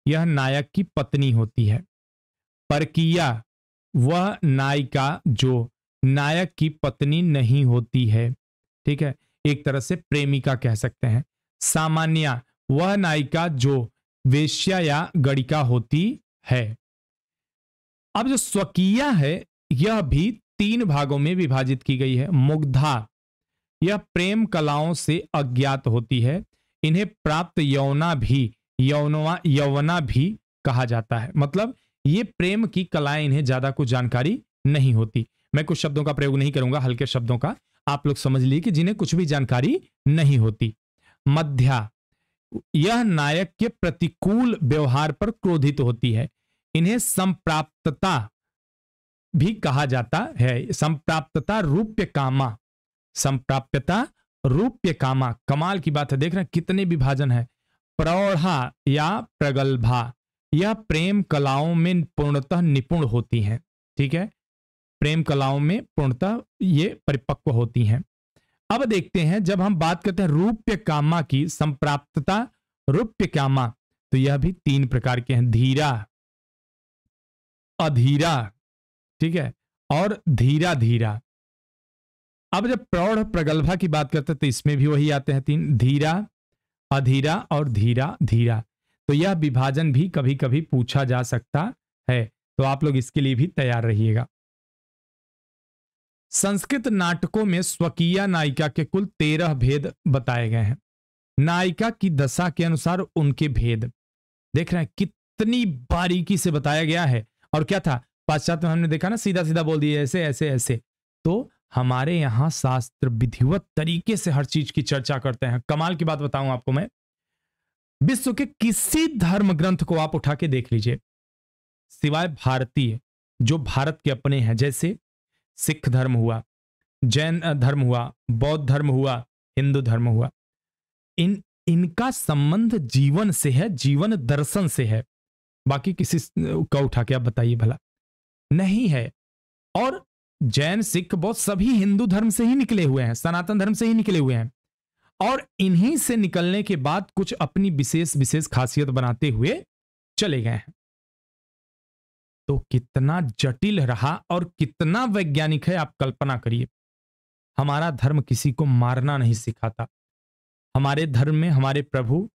यह नायक की पत्नी होती है परकिया वह नायिका जो नायक की पत्नी नहीं होती है ठीक है एक तरह से प्रेमिका कह सकते हैं सामान्य वह नायिका जो वेश्या या गणिका होती है अब जो स्वकीय है यह भी तीन भागों में विभाजित की गई है मुग्धा यह प्रेम कलाओं से अज्ञात होती है इन्हें प्राप्त यौना भी यौनवा यौवना भी कहा जाता है मतलब ये प्रेम की कलाएं इन्हें ज्यादा कुछ जानकारी नहीं होती मैं कुछ शब्दों का प्रयोग नहीं करूंगा हल्के शब्दों का आप लोग समझ लिए कि जिन्हें कुछ भी जानकारी नहीं होती मध्या यह नायक के प्रतिकूल व्यवहार पर क्रोधित होती है इन्हें संप्राप्तता भी कहा जाता है संप्राप्तता रूप्य कामा संप्राप्यता रूप्य कामा कमाल की बात है देख रहे हैं कितने विभाजन है प्रौढ़ा या प्रगल्भा यह प्रेम कलाओं में पूर्णतः निपुण होती हैं ठीक है प्रेम कलाओं में पूर्णतः ये परिपक्व होती हैं अब देखते हैं जब हम बात करते हैं रूप्य कामा की संप्राप्तता रूप्य कामा तो यह भी तीन प्रकार के हैं धीरा अधीरा ठीक है और धीरा धीरा अब जब प्रौढ़ प्रगल्भा की बात करते हैं तो इसमें भी वही आते हैं तीन धीरा अधीरा और धीरा धीरा तो यह विभाजन भी कभी कभी पूछा जा सकता है तो आप लोग इसके लिए भी तैयार रहिएगा संस्कृत नाटकों में स्वकीय नायिका के कुल तेरह भेद बताए गए हैं नायिका की दशा के अनुसार उनके भेद देख रहे हैं कितनी बारीकी से बताया गया है और क्या था पाश्चात्य हमने देखा ना सीधा सीधा बोल दिया ऐसे ऐसे ऐसे तो हमारे यहाँ शास्त्र विधिवत तरीके से हर चीज की चर्चा करते हैं कमाल की बात बताऊं आपको मैं विश्व के किसी धर्म ग्रंथ को आप उठा के देख लीजिए सिवाय भारतीय जो भारत के अपने हैं जैसे सिख धर्म हुआ जैन धर्म हुआ बौद्ध धर्म हुआ हिंदू धर्म हुआ इन इनका संबंध जीवन से है जीवन दर्शन से है बाकी किसी का उठा के आप बताइए भला नहीं है और जैन सिख बौद्ध सभी हिंदू धर्म से ही निकले हुए हैं सनातन धर्म से ही निकले हुए हैं और इन्हीं से निकलने के बाद कुछ अपनी विशेष विशेष खासियत बनाते हुए चले गए हैं तो कितना जटिल रहा और कितना वैज्ञानिक है आप कल्पना करिए हमारा धर्म किसी को मारना नहीं सिखाता हमारे धर्म में हमारे प्रभु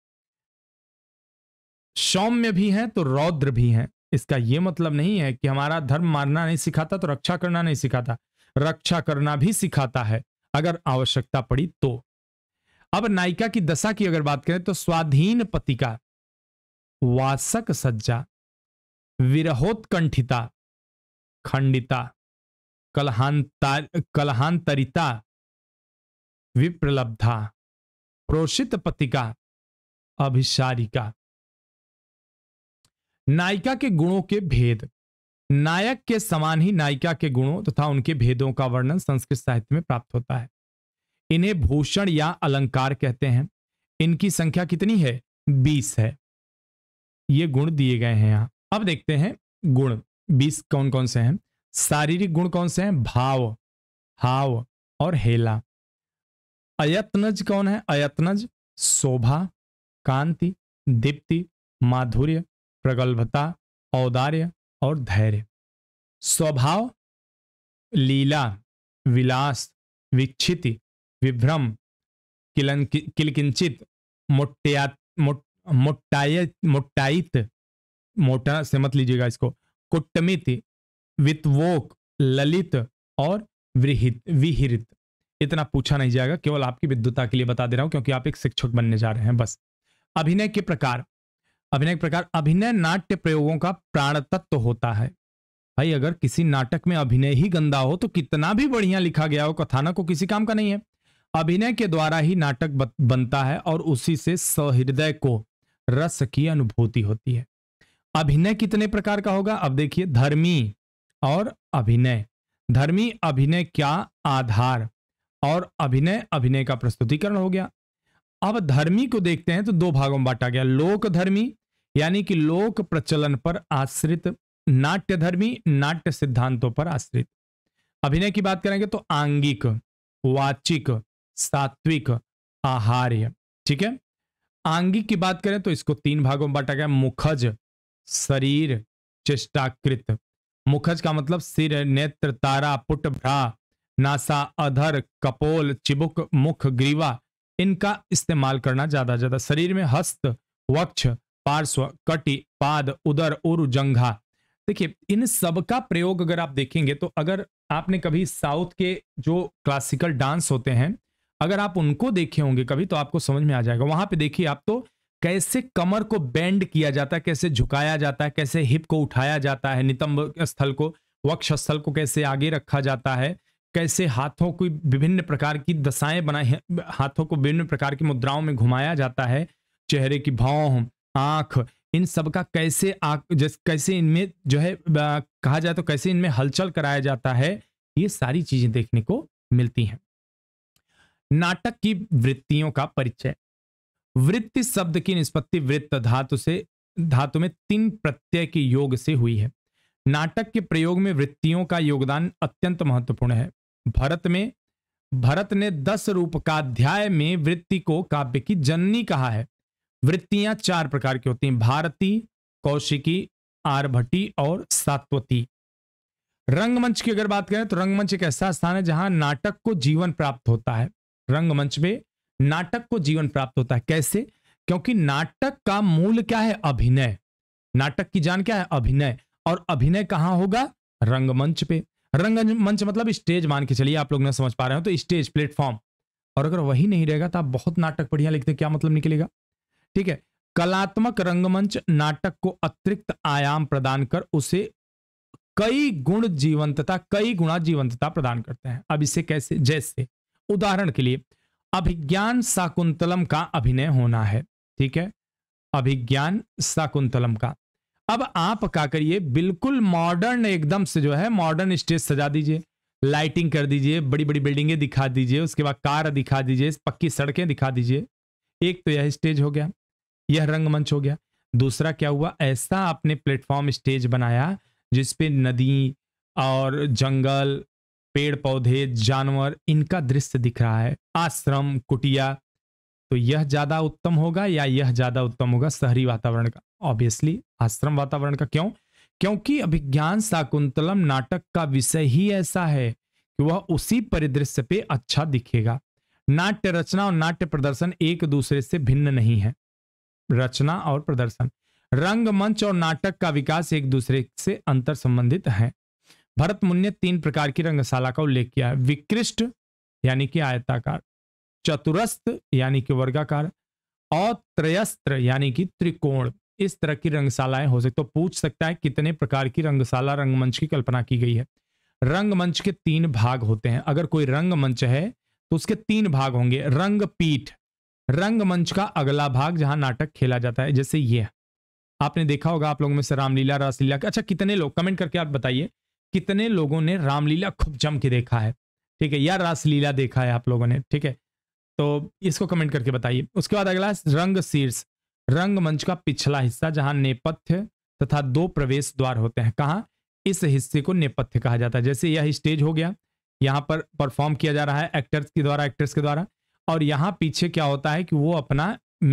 सौम्य भी हैं तो रौद्र भी हैं इसका यह मतलब नहीं है कि हमारा धर्म मारना नहीं सिखाता तो रक्षा करना नहीं सिखाता रक्षा करना भी सिखाता है अगर आवश्यकता पड़ी तो अब नायिका की दशा की अगर बात करें तो स्वाधीन पतिका वासक सज्जा विरहोत्कंठिता खंडिता कलहांतार कलहांतरिता विप्रलब्धा प्रोषित पतिका अभिशारिका नायिका के गुणों के भेद नायक के समान ही नायिका के गुणों तथा तो उनके भेदों का वर्णन संस्कृत साहित्य में प्राप्त होता है इन्हें भूषण या अलंकार कहते हैं इनकी संख्या कितनी है बीस है ये गुण दिए गए हैं यहाँ अब देखते हैं गुण बीस कौन कौन से हैं शारीरिक गुण कौन से हैं भाव हाव और हेला अयत्नज कौन है अयत्नज शोभा कांति दीप्ति माधुर्य प्रगल्भता औदार्य और धैर्य स्वभाव लीला विलास विक्षिति विभ्रम किलन किलकिंचित मोटया मोटाय मोटाइत मोटा से मत लीजिएगा इसको कुटमित वित्वोक ललित और विहित विहिरित इतना पूछा नहीं जाएगा केवल आपकी विद्युता के लिए बता दे रहा हूं क्योंकि आप एक शिक्षक बनने जा रहे हैं बस अभिनय के प्रकार अभिनय के प्रकार अभिनय नाट्य प्रयोगों का प्राण तत्व होता है भाई अगर किसी नाटक में अभिनय ही गंदा हो तो कितना भी बढ़िया लिखा गया हो कथानक को किसी काम का नहीं है अभिनय के द्वारा ही नाटक बनता है और उसी से सहृदय को रस की अनुभूति होती है अभिनय कितने प्रकार का होगा अब देखिए धर्मी और अभिनय धर्मी अभिनय क्या आधार और अभिनय अभिनय का प्रस्तुतिकरण हो गया अब धर्मी को देखते हैं तो दो भागों में बांटा गया लोक धर्मी यानी कि लोक प्रचलन पर आश्रित नाट्य धर्मी नाट्य सिद्धांतों पर आश्रित अभिनय की बात करेंगे तो आंगिक वाचिक सात्विक आहार्य ठीक है आंगिक की बात करें तो इसको तीन भागों में बांटा गया मुखज शरीर चेष्टाकृत मुखज का मतलब सिर नेत्र तारा पुट भ्रा नासा अधर कपोल चिबुक मुख ग्रीवा इनका इस्तेमाल करना ज्यादा ज्यादा शरीर में हस्त वक्ष पार्श्व कटि पाद उदर उर जंघा देखिए इन सब का प्रयोग अगर आप देखेंगे तो अगर आपने कभी साउथ के जो क्लासिकल डांस होते हैं अगर आप उनको देखे होंगे कभी तो आपको समझ में आ जाएगा वहां पे देखिए आप तो कैसे कमर को बेंड किया जाता है कैसे झुकाया जाता है कैसे हिप को उठाया जाता है नितंब स्थल को वक्ष स्थल को कैसे आगे रखा जाता है कैसे हाथों की विभिन्न प्रकार की दशाएं बनाई हाथों को विभिन्न प्रकार की मुद्राओं में घुमाया जाता है चेहरे की भाव आंख इन सब का कैसे आ, कैसे इनमें जो है आ, कहा जाए तो कैसे इनमें हलचल कराया जाता है ये सारी चीजें देखने को मिलती हैं नाटक की वृत्तियों का परिचय वृत्ति शब्द की निष्पत्ति वृत्त धातु से धातु में तीन प्रत्यय के योग से हुई है नाटक के प्रयोग में वृत्तियों का योगदान अत्यंत महत्वपूर्ण है भरत में भरत ने दस रूप का अध्याय में वृत्ति को काव्य की जननी कहा है वृत्तियां चार प्रकार की होती हैं भारती कौशिकी आरभटी और सात्वती रंगमंच की अगर बात करें तो रंगमंच एक ऐसा स्थान है जहां नाटक को जीवन प्राप्त होता है रंगमंच में नाटक को जीवन प्राप्त होता है कैसे क्योंकि नाटक का मूल क्या है अभिनय नाटक की जान क्या है अभिनय और अभिनय कहां होगा रंगमंच पे रंगमंच मतलब स्टेज मान के चलिए आप लोग ना समझ पा रहे हो तो स्टेज प्लेटफॉर्म और अगर वही नहीं रहेगा तो आप बहुत नाटक बढ़िया लिखते क्या मतलब निकलेगा ठीक है कलात्मक रंगमंच नाटक को अतिरिक्त आयाम प्रदान कर उसे कई गुण जीवंतता कई गुणा जीवंतता प्रदान करते हैं अब इसे कैसे जैसे उदाहरण के लिए अभिज्ञान शाकुंतलम का अभिनय होना है ठीक है अभिज्ञान शाकुंतलम का अब आप क्या करिए बिल्कुल मॉडर्न एकदम से जो है मॉडर्न स्टेज सजा दीजिए लाइटिंग कर दीजिए बड़ी बड़ी बिल्डिंगें दिखा दीजिए उसके बाद कार दिखा दीजिए पक्की सड़कें दिखा दीजिए एक तो यह स्टेज हो गया यह रंगमंच हो गया दूसरा क्या हुआ ऐसा आपने प्लेटफॉर्म स्टेज बनाया जिसपे नदी और जंगल पेड़ पौधे जानवर इनका दृश्य दिख रहा है आश्रम कुटिया तो यह ज्यादा उत्तम होगा या यह ज्यादा उत्तम होगा शहरी वातावरण का ऑब्वियसली आश्रम वातावरण का क्यों क्योंकि अभिज्ञान शाकुंतलम नाटक का विषय ही ऐसा है कि वह उसी परिदृश्य पे अच्छा दिखेगा नाट्य रचना और नाट्य प्रदर्शन एक दूसरे से भिन्न नहीं है रचना और प्रदर्शन रंगमंच और नाटक का विकास एक दूसरे से अंतर संबंधित है भरत मुन ने तीन प्रकार की रंगशाला का उल्लेख किया है विकृष्ट यानी कि आयताकार चतुरस्त्र यानी कि वर्गाकार और त्रयस्त्र यानी कि त्रिकोण इस तरह की रंगशालाएं हो सकती तो पूछ सकता है कितने प्रकार की रंगशाला रंगमंच की कल्पना की गई है रंगमंच के तीन भाग होते हैं अगर कोई रंगमंच है तो उसके तीन भाग होंगे रंगपीठ रंगमंच का अगला भाग जहां नाटक खेला जाता है जैसे यह आपने देखा होगा आप लोगों में से रामलीला रासलीला अच्छा कितने लोग कमेंट करके आप बताइए कितने लोगों ने रामलीला खूब जम के देखा है ठीक है या रासलीला देखा है आप लोगों ने ठीक है तो इसको कमेंट करके बताइए उसके बाद अगला रंग शीर्ष रंग मंच का पिछला हिस्सा जहां नेपथ्य तथा दो प्रवेश द्वार होते हैं कहा इस हिस्से को नेपथ्य कहा जाता है जैसे यह स्टेज हो गया यहाँ पर परफॉर्म किया जा रहा है एक्टर्स के द्वारा एक्टर्स के द्वारा और यहाँ पीछे क्या होता है कि वो अपना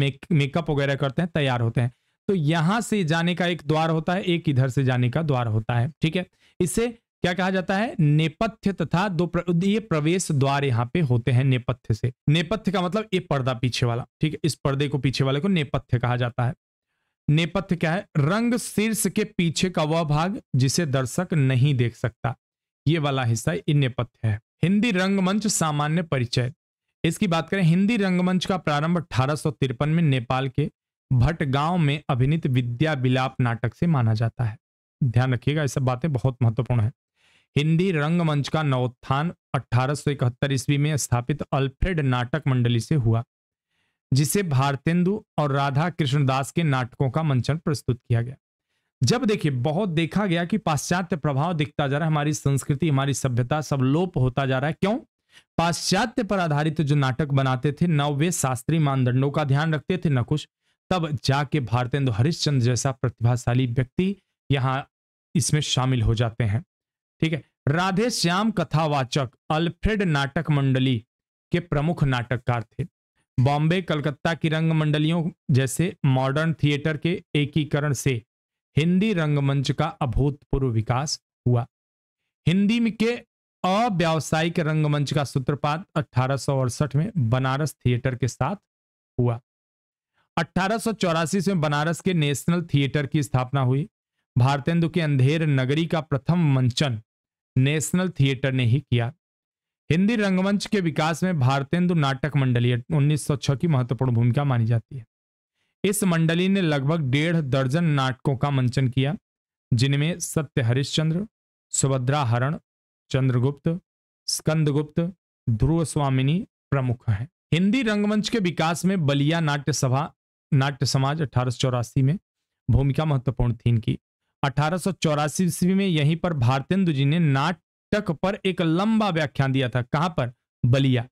मेक मेकअप वगैरह करते हैं तैयार होते हैं तो यहाँ से जाने का एक द्वार होता है एक इधर से जाने का द्वार होता है ठीक है इसे क्या कहा जाता है नेपथ्य तथा दो प्र, ये प्रवेश द्वार यहाँ पे होते हैं नेपथ्य से नेपथ्य का मतलब ये पर्दा पीछे वाला ठीक है इस पर्दे को पीछे वाले को नेपथ्य कहा जाता है नेपथ्य क्या है रंग शीर्ष के पीछे का वह भाग जिसे दर्शक नहीं देख सकता ये वाला हिस्सा इन नेपथ्य है हिंदी रंगमंच सामान्य परिचय इसकी बात करें हिंदी रंगमंच का प्रारंभ अठारह में नेपाल के भट में अभिनीत विद्या विलाप नाटक से माना जाता है ध्यान रखिएगा ये सब बातें बहुत महत्वपूर्ण है हिंदी रंगमंच का नवोत्थान 1871 ईस्वी में स्थापित अल्फ्रेड नाटक मंडली से हुआ जिसे भारतेंदु और राधा कृष्णदास के नाटकों का मंचन प्रस्तुत किया गया जब देखिए बहुत देखा गया कि पाश्चात्य प्रभाव दिखता जा रहा है हमारी संस्कृति हमारी सभ्यता सब लोप होता जा रहा है क्यों पाश्चात्य पर आधारित जो नाटक बनाते थे न वे शास्त्रीय मानदंडों का ध्यान रखते थे न कुछ तब जाके भारतेंदु हरिश्चंद्र जैसा प्रतिभाशाली व्यक्ति यहाँ इसमें शामिल हो जाते हैं ठीक है राधे श्याम कथावाचक अल्फ्रेड नाटक मंडली के प्रमुख नाटककार थे बॉम्बे कलकत्ता की रंग मंडलियों जैसे मॉडर्न थिएटर के एकीकरण से हिंदी रंगमंच का अभूतपूर्व विकास हुआ हिंदी के अव्यावसायिक रंगमंच का सूत्रपात अठारह में बनारस थिएटर के साथ हुआ अठारह में बनारस के नेशनल थिएटर की स्थापना हुई भारतेंदु के अंधेर नगरी का प्रथम मंचन नेशनल थिएटर ने ही किया हिंदी रंगमंच के विकास में भारतेंदु नाटक मंडली 1906 की महत्वपूर्ण भूमिका मानी जाती है इस मंडली ने लगभग डेढ़ दर्जन नाटकों का मंचन किया जिनमें सत्य हरिश्चंद्र सुभद्रा हरण चंद्रगुप्त स्कंदगुप्त ध्रुव स्वामिनी प्रमुख हैं हिंदी रंगमंच के विकास में बलिया नाट्य सभा नाट्य समाज अठारह में भूमिका महत्वपूर्ण थी इनकी अठारह ईस्वी में यहीं पर भारतेंदु जी ने नाटक पर एक लंबा व्याख्यान दिया था कहां पर बलिया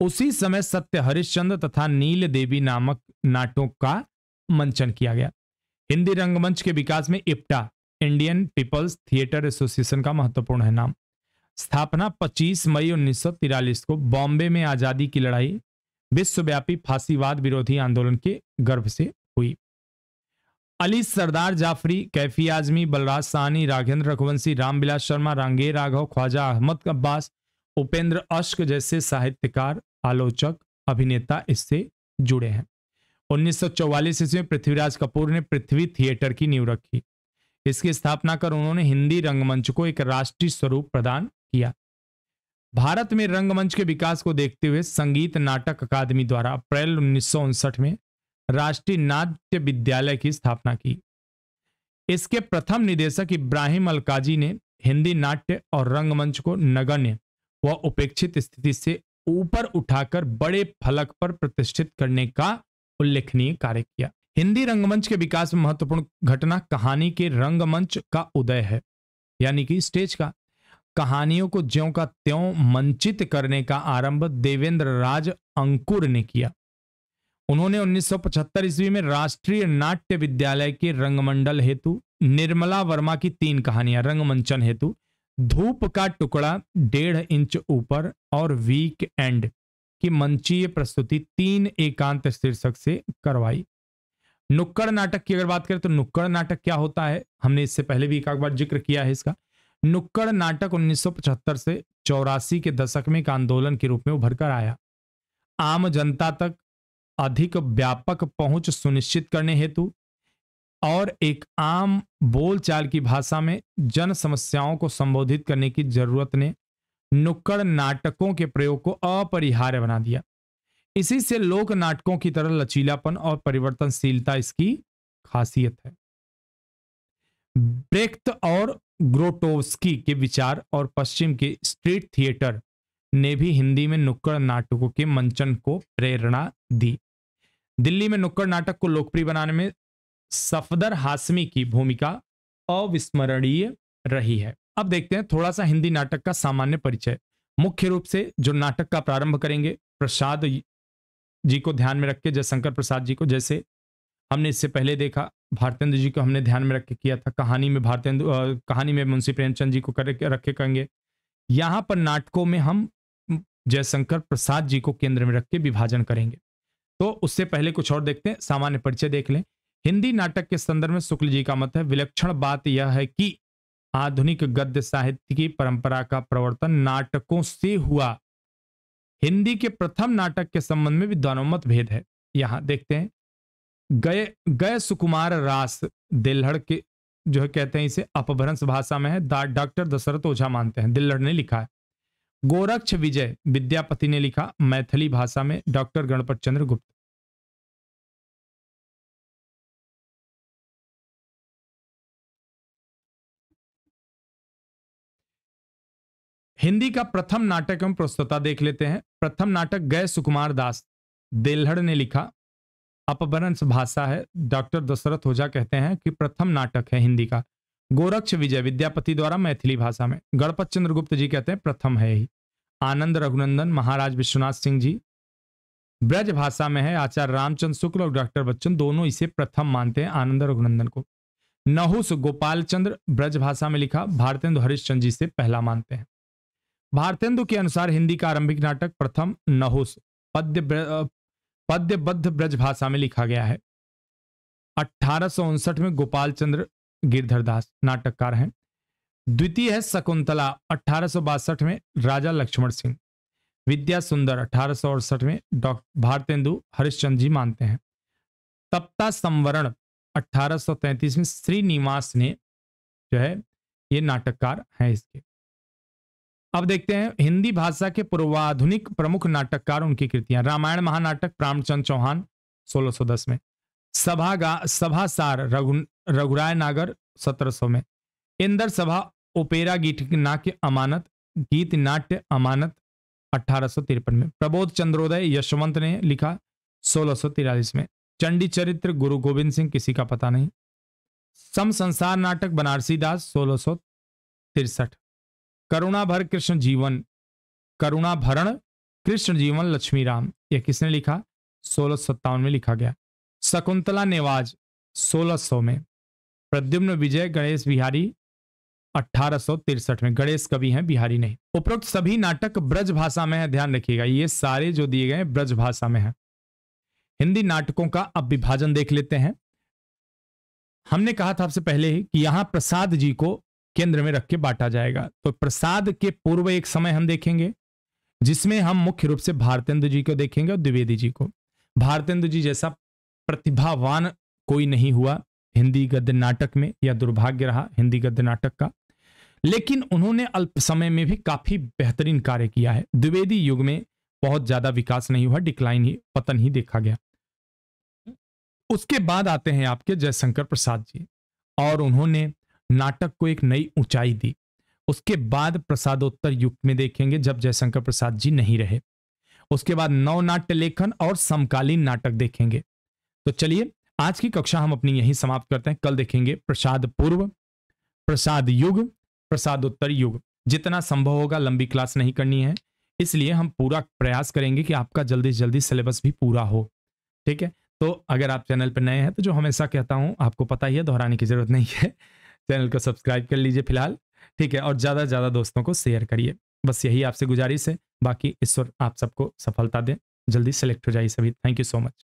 उसी समय सत्य हरिश्चंद्र तथा नील देवी नामक नाटों का मंचन किया गया हिंदी रंगमंच के विकास में IPTA Indian people's theatre association का महत्वपूर्ण है नाम स्थापना 25 मई उन्नीस को बॉम्बे में आजादी की लड़ाई विश्वव्यापी फांसीवाद विरोधी आंदोलन के गर्भ से हुई अली सरदार जाफरी कैफी आजमी बलराज सानी राघेंद्र रघुवंशी रामविलास शर्मा रांगे राघव ख्वाजा अहमद अब्बास उपेंद्र अश्क जैसे साहित्यकार आलोचक अभिनेता इससे जुड़े हैं 1944 ईस्वी में पृथ्वीराज कपूर ने पृथ्वी थिएटर की नींव रखी इसकी स्थापना कर उन्होंने हिंदी रंगमंच को एक राष्ट्रीय स्वरूप प्रदान किया भारत में रंगमंच के विकास को देखते हुए संगीत नाटक अकादमी द्वारा अप्रैल उन्नीस में राष्ट्रीय नाट्य विद्यालय की स्थापना की इसके प्रथम निदेशक इब्राहिम अलकाजी ने हिंदी नाट्य और रंगमंच को नगण्य व उपेक्षित स्थिति से ऊपर उठाकर बड़े फलक पर प्रतिष्ठित करने का उल्लेखनीय कार्य किया हिंदी रंगमंच के विकास में महत्वपूर्ण घटना कहानी के रंगमंच का उदय है यानी कि स्टेज का कहानियों को ज्यो का त्यों मंचित करने का आरंभ देवेंद्र राज अंकुर ने किया उन्होंने 1975 ईस्वी में राष्ट्रीय नाट्य विद्यालय के रंगमंडल हेतु निर्मला वर्मा की तीन कहानियां रंगमंचन हेतु धूप का टुकड़ा डेढ़ इंच ऊपर और वीक एंड की मंचीय प्रस्तुति तीन एकांत शीर्षक से करवाई नुक्कड़ नाटक की अगर बात करें तो नुक्कड़ नाटक क्या होता है हमने इससे पहले भी एक बार जिक्र किया है इसका नुक्कड़ नाटक 1975 से चौरासी के दशक में एक आंदोलन के रूप में उभर कर आया आम जनता तक अधिक व्यापक पहुंच सुनिश्चित करने हेतु और एक आम बोलचाल की भाषा में जन समस्याओं को संबोधित करने की जरूरत ने नुक्कड़ नाटकों के प्रयोग को अपरिहार्य बना दिया इसी से लोक नाटकों की तरह लचीलापन और परिवर्तनशीलता इसकी खासियत है ब्रेक्त और ग्रोटोवस्की के विचार और पश्चिम के स्ट्रीट थिएटर ने भी हिंदी में नुक्कड़ नाटकों के मंचन को प्रेरणा दी दिल्ली में नुक्कड़ नाटक को लोकप्रिय बनाने में सफदर हाशमी की भूमिका अविस्मरणीय रही है अब देखते हैं थोड़ा सा हिंदी नाटक का सामान्य परिचय मुख्य रूप से जो नाटक का प्रारंभ करेंगे प्रसाद जी को ध्यान में रख के जयशंकर प्रसाद जी को जैसे हमने इससे पहले देखा भारतेंद्र जी को हमने ध्यान में रख के किया था कहानी में भारतेंद्र कहानी में मुंशी प्रेमचंद जी को कर रखे करेंगे यहाँ पर नाटकों में हम जयशंकर प्रसाद जी को केंद्र में रख के विभाजन करेंगे तो उससे पहले कुछ और देखते हैं सामान्य परिचय देख लें हिंदी नाटक के संदर्भ में शुक्ल जी का मत है विलक्षण बात यह है कि आधुनिक गद्य साहित्य की परंपरा का प्रवर्तन नाटकों से हुआ हिंदी के प्रथम नाटक के संबंध में विद्वानों मत भेद है यहां देखते हैं गए गए सुकुमार रास दिल्हड़ के जो है कहते हैं इसे अपभ्रंश भाषा में है डॉक्टर दशरथ ओझा मानते हैं दिल्हड़ ने लिखा है गोरक्ष विजय विद्यापति ने लिखा मैथिली भाषा में डॉक्टर गणपत चंद्र गुप्त हिंदी का प्रथम नाटक एवं प्रस्तुता देख लेते हैं प्रथम नाटक गय सुकुमार दास देलहड़ ने लिखा अपभ्रंश भाषा है डॉक्टर दशरथ होजा कहते हैं कि प्रथम नाटक है हिंदी का गोरक्ष विजय विद्यापति द्वारा मैथिली भाषा में गणपत चंद्र गुप्त जी कहते हैं प्रथम है ही आनंद रघुनंदन महाराज विश्वनाथ सिंह जी ब्रज भाषा में है आचार्य रामचंद्र शुक्ल और डॉक्टर बच्चन दोनों इसे प्रथम मानते हैं आनंद रघुनंदन को नहुस गोपाल चंद्र ब्रज भाषा में लिखा भारतेंदु हरिश्चंद जी से पहला मानते हैं भारतेंदु के अनुसार हिंदी का आरंभिक नाटक प्रथम नहुस पद्य पद्यबद्ध ब्रज भाषा में लिखा गया है अठारह में गोपाल चंद्र गिरधर दास नाटककार हैं द्वितीय है शकुंतला अठारह में राजा लक्ष्मण सिंह विद्या सुंदर अठारह में डॉक्टर भारतेंदु हरिश्चंद जी मानते हैं तप्ता संवरण 1833 में श्रीनिवास ने जो है ये नाटककार हैं इसके अब देखते हैं हिंदी भाषा के पूर्वाधुनिक प्रमुख नाटककार उनकी कृतियां रामायण महानाटक प्रामचंद चौहान 1610 में सभागा सभासार रघु रघुराय नागर सौ में इंदर सभा ओपेरा गीत नाट्य अमानत गीत नाट्य अमानत अठारह में प्रबोध चंद्रोदय यशवंत ने लिखा सोलह में चंडी चरित्र गुरु गोविंद सिंह किसी का पता नहीं सम संसार नाटक बनारसी दास सोलह तिरसठ करुणा भर कृष्ण जीवन करुणा भरण कृष्ण जीवन लक्ष्मी राम यह किसने लिखा सोलह में लिखा गया शकुंतला नेवाज सोलह में प्रद्युम्न विजय गणेश बिहारी अठारह में गणेश कवि हैं बिहारी नहीं उपरोक्त सभी नाटक ब्रज भाषा में है ध्यान रखिएगा ये सारे जो दिए गए ब्रज भाषा में है हिंदी नाटकों का अब विभाजन देख लेते हैं हमने कहा था आपसे पहले ही कि यहां प्रसाद जी को केंद्र में रख के बांटा जाएगा तो प्रसाद के पूर्व एक समय हम देखेंगे जिसमें हम मुख्य रूप से भारतेंदु जी को देखेंगे और द्विवेदी जी को भारतेंदु जी जैसा प्रतिभावान कोई नहीं हुआ हिंदी गद्य नाटक में या दुर्भाग्य रहा हिंदी गद्य नाटक का लेकिन उन्होंने अल्प समय में भी काफी बेहतरीन कार्य किया है द्विवेदी युग में बहुत ज्यादा विकास नहीं हुआ डिक्लाइन ही पतन ही देखा गया उसके बाद आते हैं आपके जयशंकर प्रसाद जी और उन्होंने नाटक को एक नई ऊंचाई दी उसके बाद प्रसादोत्तर युग में देखेंगे जब जयशंकर प्रसाद जी नहीं रहे उसके बाद नव नाट्य लेखन और समकालीन नाटक देखेंगे तो चलिए आज की कक्षा हम अपनी यहीं समाप्त करते हैं कल देखेंगे प्रसाद पूर्व प्रसाद युग प्रसादोत्तर युग जितना संभव होगा लंबी क्लास नहीं करनी है इसलिए हम पूरा प्रयास करेंगे कि आपका जल्दी से जल्दी सिलेबस भी पूरा हो ठीक है तो अगर आप चैनल पर नए हैं तो जो हमेशा कहता हूँ आपको पता ही है दोहराने की जरूरत नहीं है चैनल को सब्सक्राइब कर लीजिए फिलहाल ठीक है और ज़्यादा से ज़्यादा दोस्तों को शेयर करिए बस यही आपसे गुजारिश है बाकी ईश्वर आप सबको सफलता दें जल्दी सेलेक्ट हो जाइए सभी थैंक यू सो मच